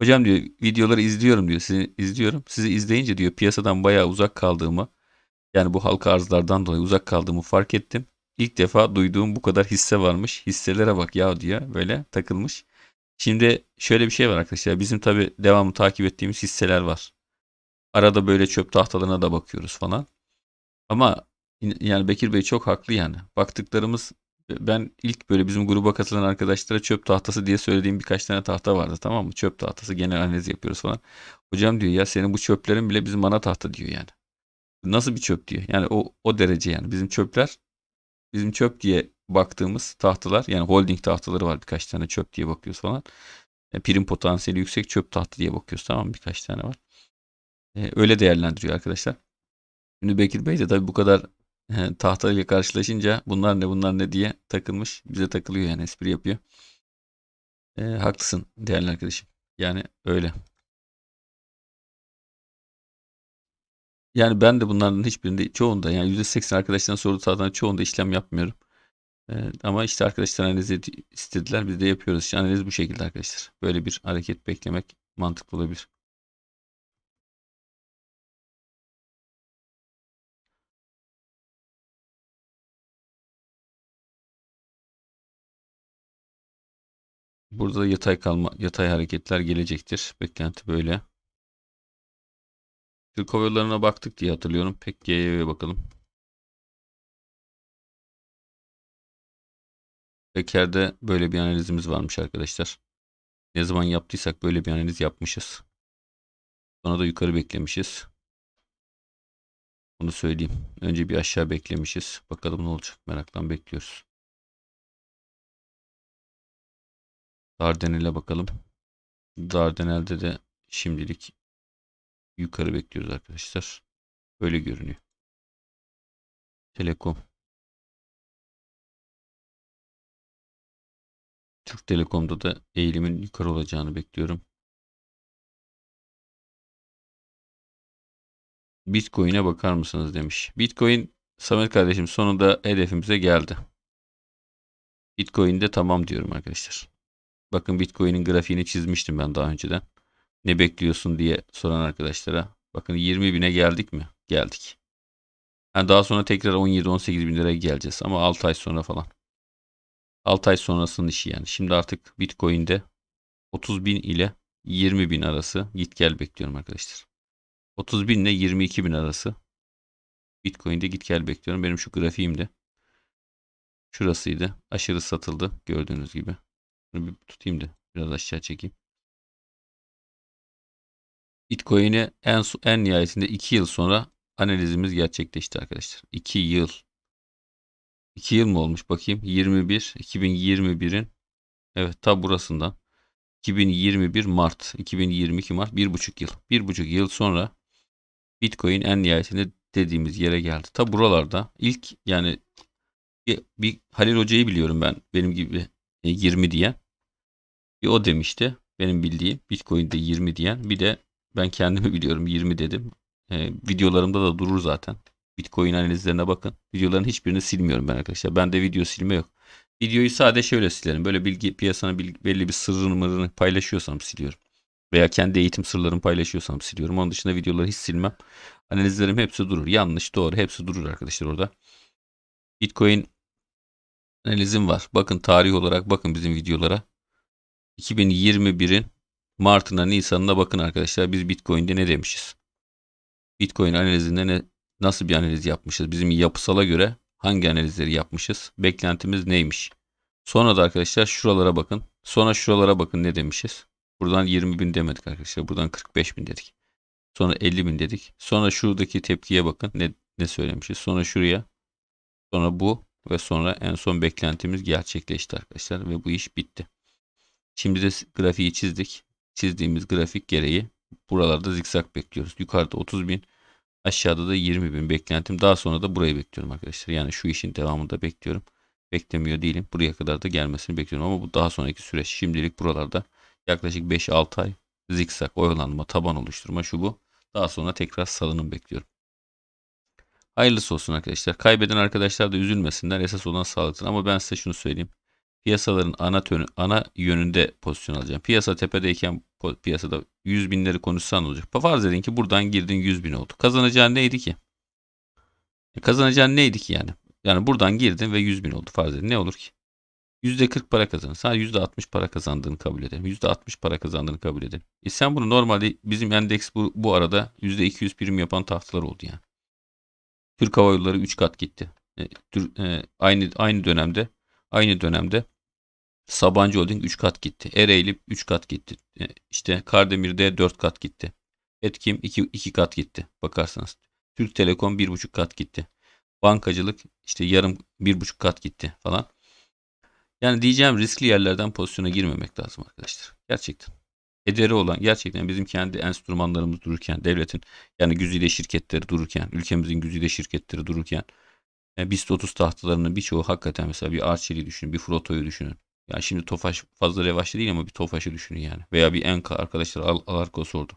hocam diyor videoları izliyorum diyor. Sizi izliyorum. Sizi izleyince diyor piyasadan bayağı uzak kaldığımı yani bu halka arzlardan dolayı uzak kaldığımı fark ettim. İlk defa duyduğum bu kadar hisse varmış. Hisselere bak ya diye böyle takılmış. Şimdi şöyle bir şey var arkadaşlar. Bizim tabi devamı takip ettiğimiz hisseler var. Arada böyle çöp tahtalarına da bakıyoruz falan. Ama yani Bekir Bey çok haklı yani. Baktıklarımız ben ilk böyle bizim gruba katılan arkadaşlara çöp tahtası diye söylediğim birkaç tane tahta vardı tamam mı? Çöp tahtası genel analiz yapıyoruz falan. Hocam diyor ya senin bu çöplerin bile bizim ana tahta diyor yani. Nasıl bir çöp diyor. Yani o, o derece yani. Bizim çöpler bizim çöp diye baktığımız tahtalar yani holding tahtaları var birkaç tane çöp diye bakıyoruz falan. Yani e, prim potansiyeli yüksek çöp tahtı diye bakıyoruz tamam Birkaç tane var. Ee, öyle değerlendiriyor arkadaşlar. Şimdi Bekir Bey de tabii bu kadar e, tahta karşılaşınca bunlar ne bunlar ne diye takılmış. Bize takılıyor yani espri yapıyor. E, haklısın değerli arkadaşım. Yani öyle. Yani ben de bunların hiçbirinde çoğunda yani %80 arkadaşların sorduğu tahtadan çoğunda işlem yapmıyorum. Ee, ama işte arkadaşlar analiz istediler biz de yapıyoruz. İşte analiz bu şekilde arkadaşlar. Böyle bir hareket beklemek mantıklı olabilir. Burada yatay kalma, yatay hareketler gelecektir. Beklenti böyle. Türk Hava baktık diye hatırlıyorum. Pek GYV'ye bakalım. Peker'de böyle bir analizimiz varmış arkadaşlar. Ne zaman yaptıysak böyle bir analiz yapmışız. Sonra da yukarı beklemişiz. Onu söyleyeyim. Önce bir aşağı beklemişiz. Bakalım ne olacak. Meraktan bekliyoruz. Dardanel'e bakalım. Dardanel'de de şimdilik yukarı bekliyoruz arkadaşlar. Böyle görünüyor. Telekom. Türk Telekom'da da eğilimin yukarı olacağını bekliyorum. Bitcoin'e bakar mısınız demiş. Bitcoin Samet kardeşim sonunda hedefimize geldi. Bitcoin'de tamam diyorum arkadaşlar. Bakın Bitcoin'in grafiğini çizmiştim ben daha önceden. Ne bekliyorsun diye soran arkadaşlara. Bakın 20 bine geldik mi? Geldik. Yani daha sonra tekrar 17-18 bin liraya geleceğiz ama 6 ay sonra falan. 6 ay sonrasının işi yani. Şimdi artık Bitcoin'de 30 bin ile 20 bin arası git gel bekliyorum arkadaşlar. 30 bin ile 22 bin arası Bitcoin'de git gel bekliyorum. Benim şu grafiğimde şurasıydı. Aşırı satıldı gördüğünüz gibi. Bunu bir tutayım da biraz aşağı çekeyim. Bitcoin'i en, en nihayetinde 2 yıl sonra analizimiz gerçekleşti arkadaşlar. 2 yıl. 2 yıl mı olmuş bakayım? 21, 2021'in evet tab burasından. 2021 Mart, 2022 Mart 1,5 yıl. 1,5 yıl sonra Bitcoin en nihayetinde dediğimiz yere geldi. Tab buralarda ilk yani bir, e, bir Halil Hoca'yı biliyorum ben benim gibi 20 e, diyen. Bir o demişti benim bildiğim Bitcoin'de 20 diyen. Bir de ben kendimi biliyorum 20 dedim. E, videolarımda da durur zaten. Bitcoin analizlerine bakın. Videoların hiçbirini silmiyorum ben arkadaşlar. Ben de video silme yok. Videoyu sadece şöyle silerim. Böyle bilgi piyasanın bilgi, belli bir sırrını mırını paylaşıyorsam siliyorum. Veya kendi eğitim sırlarını paylaşıyorsam siliyorum. Onun dışında videoları hiç silmem. Analizlerim hepsi durur. Yanlış, doğru hepsi durur arkadaşlar orada. Bitcoin analizim var. Bakın tarih olarak bakın bizim videolara. 2021'in Mart'ına Nisan'ına bakın arkadaşlar biz Bitcoin'de ne demişiz? Bitcoin analizinde ne, nasıl bir analiz yapmışız? Bizim yapısala göre hangi analizleri yapmışız? Beklentimiz neymiş? Sonra da arkadaşlar şuralara bakın. Sonra şuralara bakın ne demişiz? Buradan 20 bin demedik arkadaşlar. Buradan 45 bin dedik. Sonra 50 bin dedik. Sonra şuradaki tepkiye bakın. Ne, ne söylemişiz? Sonra şuraya. Sonra bu. Ve sonra en son beklentimiz gerçekleşti arkadaşlar. Ve bu iş bitti. Şimdi de grafiği çizdik çizdiğimiz grafik gereği buralarda zikzak bekliyoruz. Yukarıda 30 bin, aşağıda da 20 bin beklentim. Daha sonra da burayı bekliyorum arkadaşlar. Yani şu işin devamını da bekliyorum. Beklemiyor değilim. Buraya kadar da gelmesini bekliyorum. Ama bu daha sonraki süreç şimdilik buralarda yaklaşık 5-6 ay zikzak, oyalanma, taban oluşturma şu bu. Daha sonra tekrar salınım bekliyorum. Hayırlısı olsun arkadaşlar. Kaybeden arkadaşlar da üzülmesinler. Esas olan sağlıklı Ama ben size şunu söyleyeyim piyasaların ana, tönü, ana yönünde pozisyon alacağım. Piyasa tepedeyken piyasada 100 binleri konuşsan olacak. Farz edin ki buradan girdin 100 bin oldu. Kazanacağın neydi ki? E, kazanacağın neydi ki yani? Yani buradan girdin ve 100 bin oldu farz edin. Ne olur ki? %40 para kazanır. Sadece %60 para kazandığını kabul edelim. %60 para kazandığını kabul edelim. E sen bunu normalde bizim endeks bu, bu arada %200 prim yapan tahtalar oldu yani. Türk Hava Yolları 3 kat gitti. E, tür, e, aynı aynı dönemde aynı dönemde Sabancı Holding 3 kat gitti. Ereğli 3 kat gitti. E, işte Kardemir'de 4 kat gitti. Etkim 2, 2 kat gitti bakarsanız. Türk Telekom 1,5 kat gitti. Bankacılık işte yarım 1,5 kat gitti falan. Yani diyeceğim riskli yerlerden pozisyona girmemek lazım arkadaşlar. Gerçekten. Ederi olan gerçekten bizim kendi enstrümanlarımız dururken, devletin yani güzide şirketleri dururken, ülkemizin güzide şirketleri dururken e, BIST 30 tahtalarının birçoğu hakikaten mesela bir Arçelik'i düşünün, bir Froto'yu düşünün. Yani şimdi Tofaş fazla revaçlı değil ama bir Tofaş'ı düşünün yani. Veya bir Enka arkadaşlar Al Alarko sordu.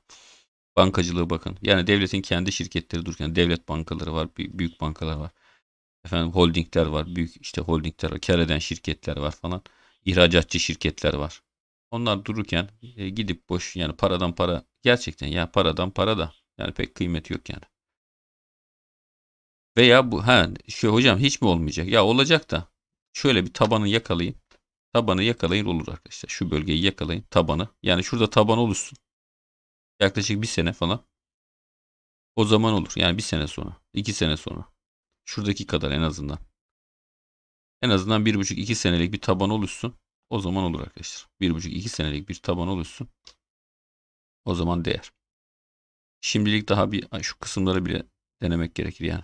Bankacılığı bakın. Yani devletin kendi şirketleri dururken devlet bankaları var, büyük bankalar var. Efendim holdingler var, büyük işte holdingler var, kar eden şirketler var falan. İhracatçı şirketler var. Onlar dururken e, gidip boş yani paradan para gerçekten ya paradan para da yani pek kıymeti yok yani. Veya bu ha şu şey hocam hiç mi olmayacak? Ya olacak da şöyle bir tabanı yakalayın. Tabanı yakalayın olur arkadaşlar. Şu bölgeyi yakalayın tabanı. Yani şurada taban oluşsun. Yaklaşık bir sene falan. O zaman olur. Yani bir sene sonra. iki sene sonra. Şuradaki kadar en azından. En azından bir buçuk iki senelik bir taban oluşsun. O zaman olur arkadaşlar. Bir buçuk iki senelik bir taban oluşsun. O zaman değer. Şimdilik daha bir şu kısımları bile denemek gerekir yani.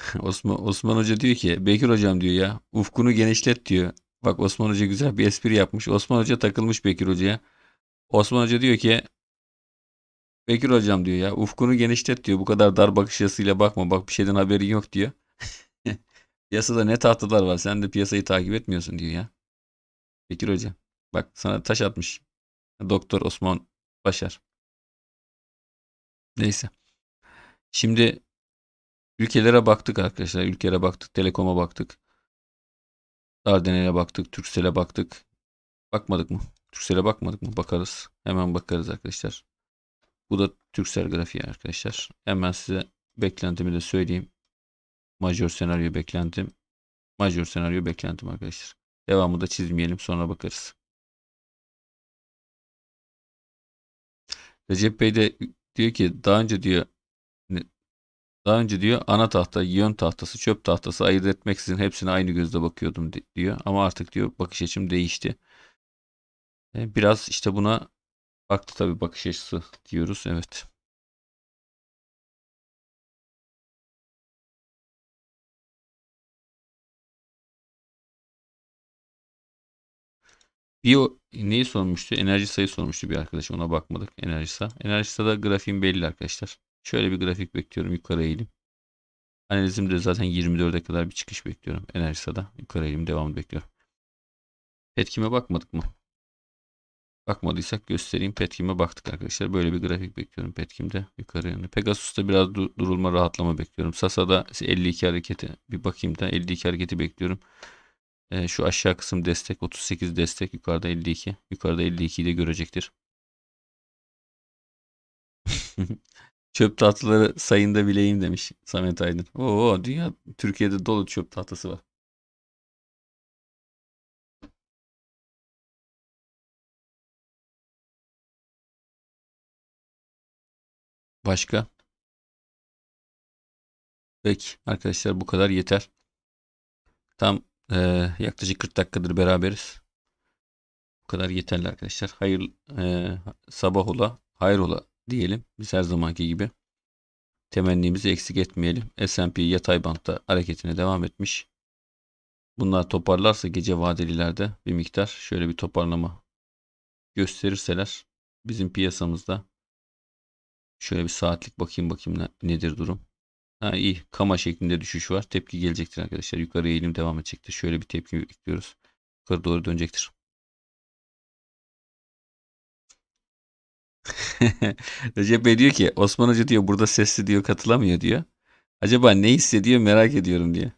Osman, Osman Hoca diyor ki Bekir hocam diyor ya ufkunu genişlet diyor. Bak Osman Hoca güzel bir espri yapmış. Osman Hoca takılmış Bekir Hoca'ya. Osman Hoca diyor ki Bekir hocam diyor ya ufkunu genişlet diyor. Bu kadar dar bakış açısıyla bakma. Bak bir şeyden haberin yok diyor. Piyasada ne tahtalar var. Sen de piyasayı takip etmiyorsun diyor ya. Bekir Hoca. Bak sana taş atmış. Doktor Osman Başar. Neyse. Şimdi Ülkelere baktık arkadaşlar. Ülkelere baktık. Telekom'a baktık. Dardanel'e baktık. Türksel'e baktık. Bakmadık mı? Türksel'e bakmadık mı? Bakarız. Hemen bakarız arkadaşlar. Bu da Türksel grafiği arkadaşlar. Hemen size beklentimi de söyleyeyim. Major senaryo beklentim. major senaryo beklentim arkadaşlar. Devamı da çizmeyelim sonra bakarız. Recep Bey de diyor ki daha önce diyor daha önce diyor ana tahta, yön tahtası, çöp tahtası ayırt etmeksizin hepsine aynı gözle bakıyordum diyor. Ama artık diyor bakış açım değişti. E, biraz işte buna baktı tabii bakış açısı diyoruz. Evet. Bir o, neyi sormuştu? Enerji sayı sormuştu bir arkadaş. Ona bakmadık. Enerji sa. Enerji sa da grafiğin belli arkadaşlar. Şöyle bir grafik bekliyorum yukarı eğilim. Analizimde zaten 24'e kadar bir çıkış bekliyorum. Enerjisa'da yukarı eğilim devamlı bekliyorum. Petkim'e bakmadık mı? Bakmadıysak göstereyim. Petkim'e baktık arkadaşlar. Böyle bir grafik bekliyorum Petkim'de yukarı yönlü. Pegasus'ta biraz durulma rahatlama bekliyorum. Sasa'da 52 hareketi bir bakayım da 52 hareketi bekliyorum. E, şu aşağı kısım destek 38 destek yukarıda 52. Yukarıda 52'yi de görecektir. Çöp tatlıları sayında bileyim demiş Samet Aydın. Oo dünya Türkiye'de dolu çöp tahtası var. Başka? Peki arkadaşlar bu kadar yeter. Tam e, yaklaşık 40 dakikadır beraberiz. Bu kadar yeterli arkadaşlar. Hayır e, sabah ola, hayır ola diyelim. Biz her zamanki gibi temennimizi eksik etmeyelim. S&P yatay bantta hareketine devam etmiş. Bunlar toparlarsa gece vadelilerde bir miktar şöyle bir toparlama gösterirseler bizim piyasamızda şöyle bir saatlik bakayım bakayım nedir durum. Ha iyi kama şeklinde düşüş var. Tepki gelecektir arkadaşlar. Yukarı eğilim devam edecektir. Şöyle bir tepki bekliyoruz. Yukarı doğru dönecektir. Recep Bey diyor ki Osman Hoca diyor burada sesli diyor katılamıyor diyor. Acaba ne hissediyor merak ediyorum diye.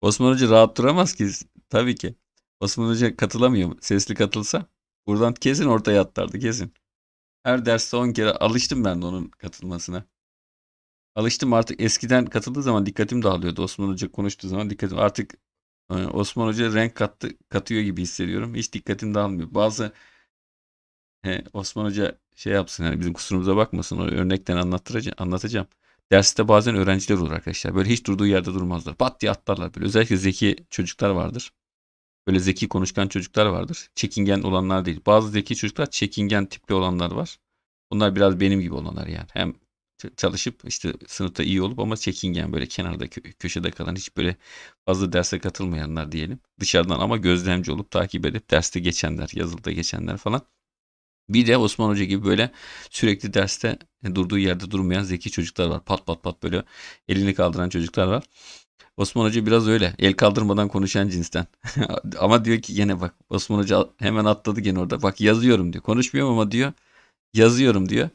Osman Hoca rahat duramaz ki tabii ki. Osman Hoca katılamıyor. Sesli katılsa buradan kesin ortaya atlardı kesin. Her derste 10 kere alıştım ben de onun katılmasına. Alıştım artık eskiden katıldığı zaman dikkatim dağılıyordu. Osman Hoca konuştuğu zaman dikkatim artık e, Osman Hoca renk kattı, katıyor gibi hissediyorum. Hiç dikkatim dağılmıyor. Bazı He, Osman Hoca şey yapsın yani bizim kusurumuza bakmasın. O örnekten anlattıracağım, anlatacağım. Derste bazen öğrenciler olur arkadaşlar. Böyle hiç durduğu yerde durmazlar. Pat diye atlarlar böyle. Özellikle zeki çocuklar vardır. Böyle zeki konuşkan çocuklar vardır. Çekingen olanlar değil. Bazı zeki çocuklar çekingen tipli olanlar var. Bunlar biraz benim gibi olanlar yani. Hem çalışıp işte sınıfta iyi olup ama çekingen böyle kenarda köşede kalan hiç böyle fazla derse katılmayanlar diyelim. Dışarıdan ama gözlemci olup takip edip derste geçenler, yazılıda geçenler falan. Bir de Osman Hoca gibi böyle sürekli derste e, durduğu yerde durmayan zeki çocuklar var. Pat pat pat böyle elini kaldıran çocuklar var. Osman Hoca biraz öyle. El kaldırmadan konuşan cinsten. ama diyor ki gene bak Osman Hoca hemen atladı gene orada. Bak yazıyorum diyor. Konuşmuyorum ama diyor yazıyorum diyor.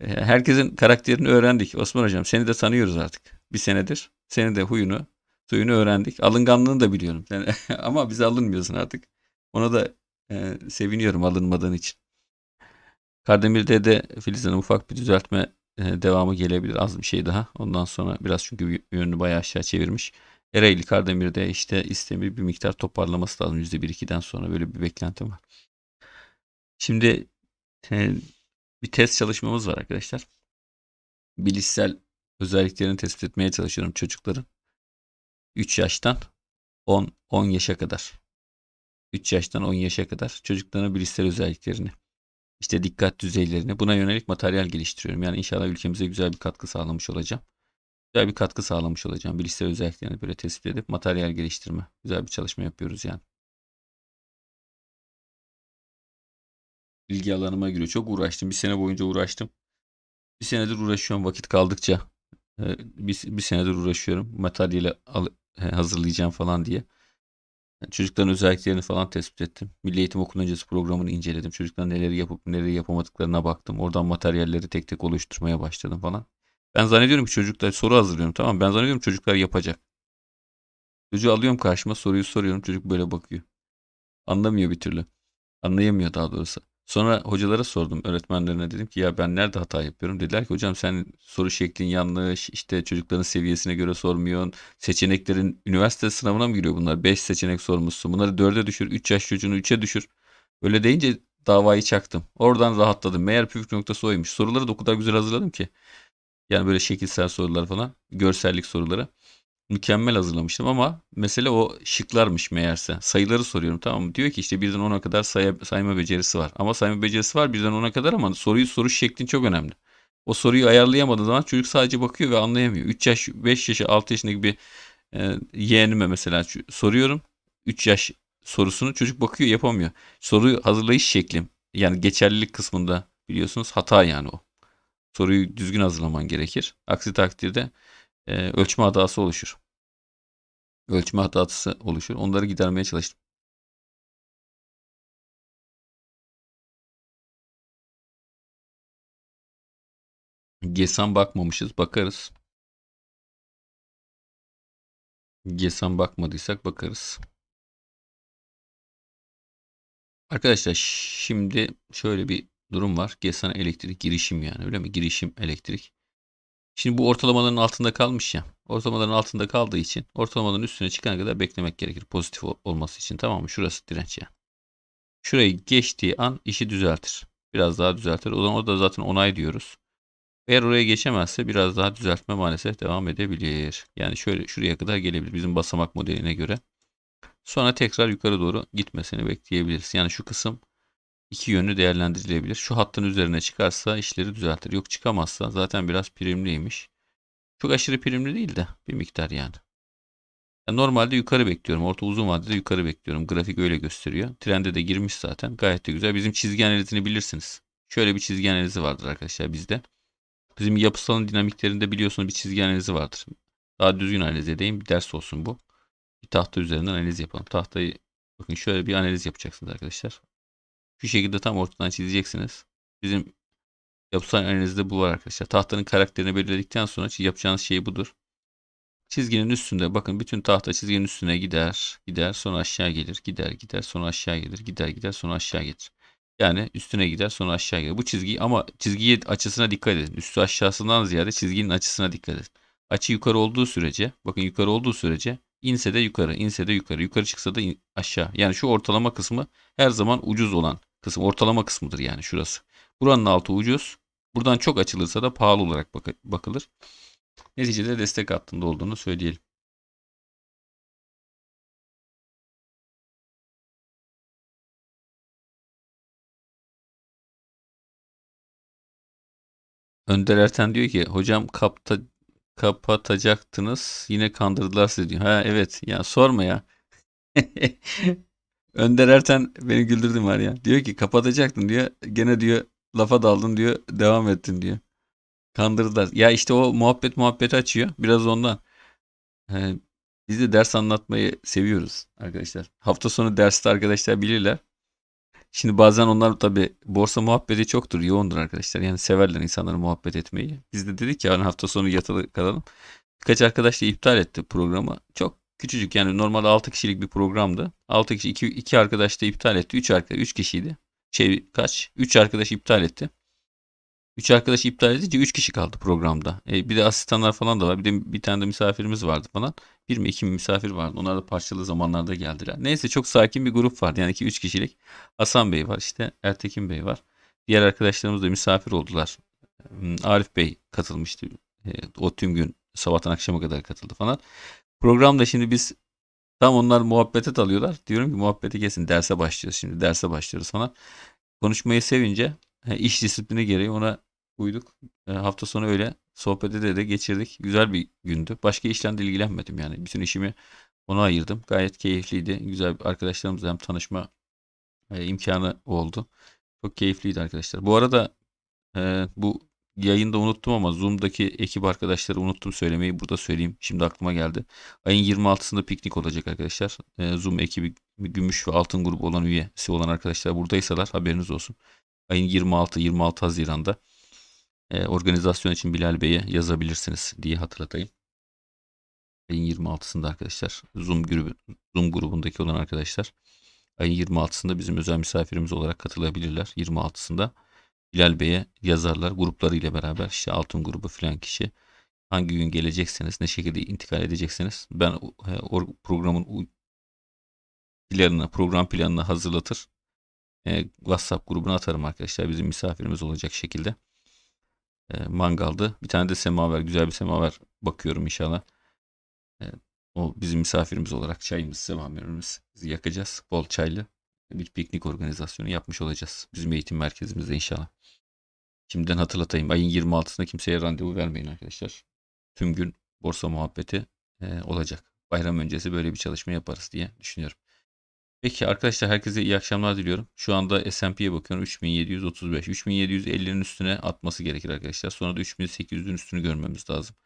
E, herkesin karakterini öğrendik. Osman Hocam seni de tanıyoruz artık. Bir senedir. Seni de huyunu, suyunu öğrendik. Alınganlığını da biliyorum. ama bize alınmıyorsun artık. Ona da e, seviniyorum alınmadığın için. Kardemir'de de Filiz'den ufak bir düzeltme e, devamı gelebilir. Az bir şey daha. Ondan sonra biraz çünkü yönünü bayağı aşağı çevirmiş. Ereğli Kardemir'de işte istemi bir miktar toparlaması lazım. %1-2'den sonra böyle bir beklentim var. Şimdi e, bir test çalışmamız var arkadaşlar. Bilişsel özelliklerini tespit etmeye çalışıyorum çocukların. 3 yaştan 10 10 yaşa kadar. 3 yaştan 10 yaşa kadar çocukların bilişsel özelliklerini işte dikkat düzeylerine buna yönelik materyal geliştiriyorum. Yani inşallah ülkemize güzel bir katkı sağlamış olacağım. Güzel bir katkı sağlamış olacağım. Bilişsel özelliklerini böyle tespit edip materyal geliştirme. Güzel bir çalışma yapıyoruz yani. Bilgi alanıma giriyor. Çok uğraştım. Bir sene boyunca uğraştım. Bir senedir uğraşıyorum vakit kaldıkça. E, bir, bir senedir uğraşıyorum. Materyali al, e, hazırlayacağım falan diye. Yani çocukların özelliklerini falan tespit ettim. Milli Eğitim Okul Öncesi programını inceledim. Çocuklar neleri yapıp neleri yapamadıklarına baktım. Oradan materyalleri tek tek oluşturmaya başladım falan. Ben zannediyorum ki çocuklar soru hazırlıyorum tamam Ben zannediyorum çocuklar yapacak. Çocuğu alıyorum karşıma soruyu soruyorum. Çocuk böyle bakıyor. Anlamıyor bir türlü. Anlayamıyor daha doğrusu. Sonra hocalara sordum, öğretmenlerine dedim ki ya ben nerede hata yapıyorum? Dediler ki hocam sen soru şeklin yanlış, işte çocukların seviyesine göre sormuyorsun. Seçeneklerin üniversite sınavına mı giriyor bunlar? 5 seçenek sormuşsun. Bunları 4'e düşür, 3 yaş çocuğunu 3'e düşür. Öyle deyince davayı çaktım. Oradan rahatladım. Meğer püf noktası oymuş. Soruları da o kadar güzel hazırladım ki. Yani böyle şekilsel sorular falan, görsellik soruları mükemmel hazırlamıştım ama mesele o şıklarmış meğerse. Sayıları soruyorum tamam mı? Diyor ki işte birden ona kadar say sayma becerisi var. Ama sayma becerisi var birden ona kadar ama soruyu soruş şeklin çok önemli. O soruyu ayarlayamadığı zaman çocuk sadece bakıyor ve anlayamıyor. 3 yaş, 5 yaş, 6 yaşındaki bir e, yeğenime mesela soruyorum. 3 yaş sorusunu çocuk bakıyor yapamıyor. Soruyu hazırlayış şeklim yani geçerlilik kısmında biliyorsunuz hata yani o. Soruyu düzgün hazırlaman gerekir. Aksi takdirde e, ölçme hatası oluşur. Ölçme hatası oluşur. Onları gidermeye çalıştım. Gesan bakmamışız. Bakarız. Gesan bakmadıysak bakarız. Arkadaşlar şimdi şöyle bir durum var. Gesan elektrik girişim yani öyle mi? Girişim elektrik. Şimdi bu ortalamaların altında kalmış ya. Ortalamaların altında kaldığı için ortalamaların üstüne çıkana kadar beklemek gerekir. Pozitif olması için tamam mı? Şurası direnç yani. Şurayı geçtiği an işi düzeltir. Biraz daha düzeltir. O zaman orada zaten onay diyoruz. Eğer oraya geçemezse biraz daha düzeltme maalesef devam edebilir. Yani şöyle şuraya kadar gelebilir bizim basamak modeline göre. Sonra tekrar yukarı doğru gitmesini bekleyebiliriz. Yani şu kısım iki yönü değerlendirilebilir. Şu hattın üzerine çıkarsa işleri düzeltir. Yok çıkamazsa zaten biraz primliymiş. Çok aşırı primli değil de bir miktar yani. yani normalde yukarı bekliyorum. Orta uzun vadede yukarı bekliyorum. Grafik öyle gösteriyor. Trende de girmiş zaten. Gayet de güzel. Bizim çizgi analizini bilirsiniz. Şöyle bir çizgi analizi vardır arkadaşlar bizde. Bizim yapısalın dinamiklerinde biliyorsunuz bir çizgi analizi vardır. Daha düzgün analiz edeyim. Bir ders olsun bu. Bir tahta üzerinden analiz yapalım. Tahtayı bakın şöyle bir analiz yapacaksınız arkadaşlar. Şu şekilde tam ortadan çizeceksiniz. Bizim yapısal analizde bu var arkadaşlar. Tahtanın karakterini belirledikten sonra yapacağınız şey budur. Çizginin üstünde bakın bütün tahta çizginin üstüne gider, gider, sonra aşağı gelir, gider, gider, sonra aşağı gelir, gider, gider, sonra aşağı gelir. Yani üstüne gider sonra aşağı gelir. Bu çizgiyi ama çizgiyi açısına dikkat edin. Üstü aşağısından ziyade çizginin açısına dikkat edin. Açı yukarı olduğu sürece bakın yukarı olduğu sürece inse de yukarı, inse de yukarı, yukarı çıksa da aşağı. Yani şu ortalama kısmı her zaman ucuz olan kısım ortalama kısmıdır yani şurası. Buranın altı ucuz. Buradan çok açılırsa da pahalı olarak bak bakılır. Neticede destek hattında olduğunu söyleyelim. Önder Erten diyor ki hocam kapta kapatacaktınız yine kandırdılar sizi diyor. Ha evet ya sorma ya. Önder Erten beni güldürdün var ya. Diyor ki kapatacaktın diyor. Gene diyor lafa daldın diyor. Devam ettin diyor. Kandırdılar. Ya işte o muhabbet muhabbet açıyor. Biraz ondan. Ee, biz de ders anlatmayı seviyoruz arkadaşlar. Hafta sonu derste arkadaşlar bilirler. Şimdi bazen onlar tabi borsa muhabbeti çoktur, yoğundur arkadaşlar. Yani severler insanları muhabbet etmeyi. Biz de dedik ya hani hafta sonu yatılı kalalım. Birkaç arkadaş da iptal etti programı. Çok küçücük yani normalde 6 kişilik bir programdı. 6 kişi 2, 2 arkadaş da iptal etti. 3 arkadaş 3 kişiydi. Şey kaç? 3 arkadaş iptal etti. 3 arkadaş iptal edince 3 kişi kaldı programda. E, bir de asistanlar falan da var. Bir de bir tane de misafirimiz vardı falan. Bir mi iki mi misafir vardı. Onlar da parçalı zamanlarda geldiler. Neyse çok sakin bir grup vardı. Yani 2-3 kişilik. Hasan Bey var işte Ertekin Bey var. Diğer arkadaşlarımız da misafir oldular. Hmm, Arif Bey katılmıştı. E, o tüm gün sabahtan akşama kadar katıldı falan. Programda şimdi biz tam onlar muhabbete alıyorlar Diyorum ki muhabbeti kesin derse başlıyoruz şimdi. Derse başlıyoruz falan. Konuşmayı sevince iş disiplini gereği ona uyduk. E, hafta sonu öyle sohbeti de, de geçirdik. Güzel bir gündü. Başka işlemle ilgilenmedim yani. Bütün işimi ona ayırdım. Gayet keyifliydi. Güzel arkadaşlarımızla hem tanışma e, imkanı oldu. Çok keyifliydi arkadaşlar. Bu arada e, bu yayında unuttum ama Zoom'daki ekip arkadaşları unuttum söylemeyi. Burada söyleyeyim. Şimdi aklıma geldi. Ayın 26'sında piknik olacak arkadaşlar. Ee, Zoom ekibi gümüş ve altın grubu olan üyesi olan arkadaşlar buradaysalar haberiniz olsun. Ayın 26 26 Haziran'da e, organizasyon için Bilal Bey'e yazabilirsiniz diye hatırlatayım. Ayın 26'sında arkadaşlar Zoom grubu Zoom grubundaki olan arkadaşlar ayın 26'sında bizim özel misafirimiz olarak katılabilirler 26'sında. Bilal Bey'e yazarlar grupları ile beraber işte altın grubu filan kişi hangi gün geleceksiniz, ne şekilde intikal edeceksiniz. Ben o programın planına, program planını hazırlatır. E, WhatsApp grubuna atarım arkadaşlar. Bizim misafirimiz olacak şekilde. E, mangaldı. Bir tane de semaver, güzel bir semaver bakıyorum inşallah. E, o bizim misafirimiz olarak çayımız, semaverimiz yakacağız. Bol çaylı bir piknik organizasyonu yapmış olacağız. Bizim eğitim merkezimizde inşallah. Şimdiden hatırlatayım. Ayın 26'sında kimseye randevu vermeyin arkadaşlar. Tüm gün borsa muhabbeti e, olacak. Bayram öncesi böyle bir çalışma yaparız diye düşünüyorum. Peki arkadaşlar herkese iyi akşamlar diliyorum. Şu anda S&P'ye bakıyorum 3735. 3750'nin üstüne atması gerekir arkadaşlar. Sonra da 3800'ün üstünü görmemiz lazım.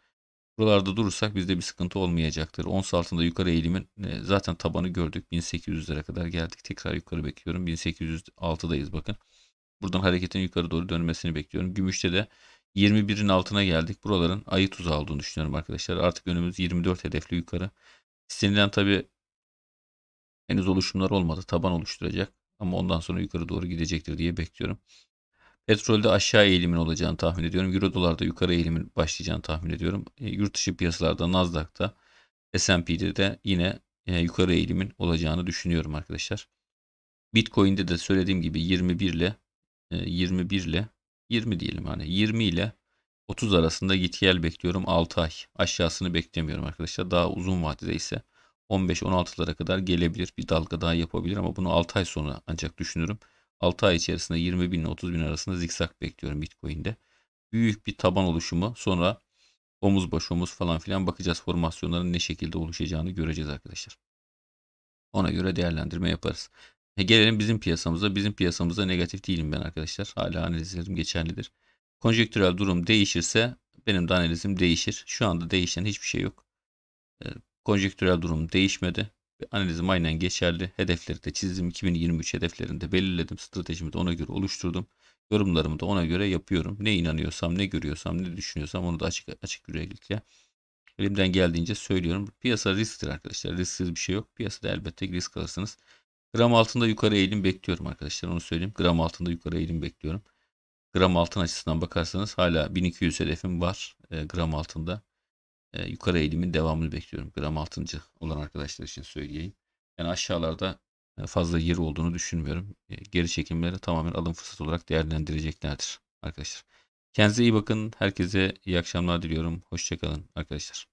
Buralarda durursak bizde bir sıkıntı olmayacaktır. Ons altında yukarı eğilimin e, zaten tabanı gördük. 1800'lere kadar geldik. Tekrar yukarı bekliyorum. 1806'dayız bakın. Buradan hareketin yukarı doğru dönmesini bekliyorum. Gümüşte de 21'in altına geldik. Buraların ayı tuzağı olduğunu düşünüyorum arkadaşlar. Artık önümüz 24 hedefli yukarı. İstenilen tabi henüz oluşumlar olmadı. Taban oluşturacak. Ama ondan sonra yukarı doğru gidecektir diye bekliyorum. Petrolde aşağı eğilimin olacağını tahmin ediyorum. Euro dolarda yukarı eğilimin başlayacağını tahmin ediyorum. E, yurt dışı piyasalarda Nasdaq'ta S&P'de de yine e, yukarı eğilimin olacağını düşünüyorum arkadaşlar. Bitcoin'de de söylediğim gibi 21 ile 21 e, ile 20 diyelim hani 20 ile 30 arasında git gel bekliyorum 6 ay. Aşağısını beklemiyorum arkadaşlar. Daha uzun vadede ise 15-16'lara kadar gelebilir. Bir dalga daha yapabilir ama bunu 6 ay sonra ancak düşünürüm. 6 ay içerisinde 20 bin ile 30 bin arasında zikzak bekliyorum Bitcoin'de. Büyük bir taban oluşumu sonra omuz baş omuz falan filan bakacağız formasyonların ne şekilde oluşacağını göreceğiz arkadaşlar. Ona göre değerlendirme yaparız. E gelelim bizim piyasamıza. Bizim piyasamıza negatif değilim ben arkadaşlar. Hala analizlerim geçerlidir. Konjektürel durum değişirse benim de analizim değişir. Şu anda değişen hiçbir şey yok. E, konjektürel durum değişmedi. Ve analizim aynen geçerli. Hedefleri de çizdim. 2023 hedeflerini de belirledim. Stratejimi de ona göre oluşturdum. Yorumlarımı da ona göre yapıyorum. Ne inanıyorsam, ne görüyorsam, ne düşünüyorsam onu da açık açık yüreklikle elimden geldiğince söylüyorum. Piyasa risktir arkadaşlar. Risksiz bir şey yok. Piyasada elbette risk alırsınız. Gram altında yukarı eğilim bekliyorum arkadaşlar. Onu söyleyeyim. Gram altında yukarı eğilim bekliyorum. Gram altın açısından bakarsanız hala 1200 hedefim var. E, gram altında e, yukarı eğilimin devamını bekliyorum. Gram altıncı olan arkadaşlar için söyleyeyim. Yani aşağılarda e, fazla yer olduğunu düşünmüyorum. E, geri çekimleri tamamen alım fırsatı olarak değerlendireceklerdir arkadaşlar. Kendinize iyi bakın. Herkese iyi akşamlar diliyorum. Hoşçakalın arkadaşlar.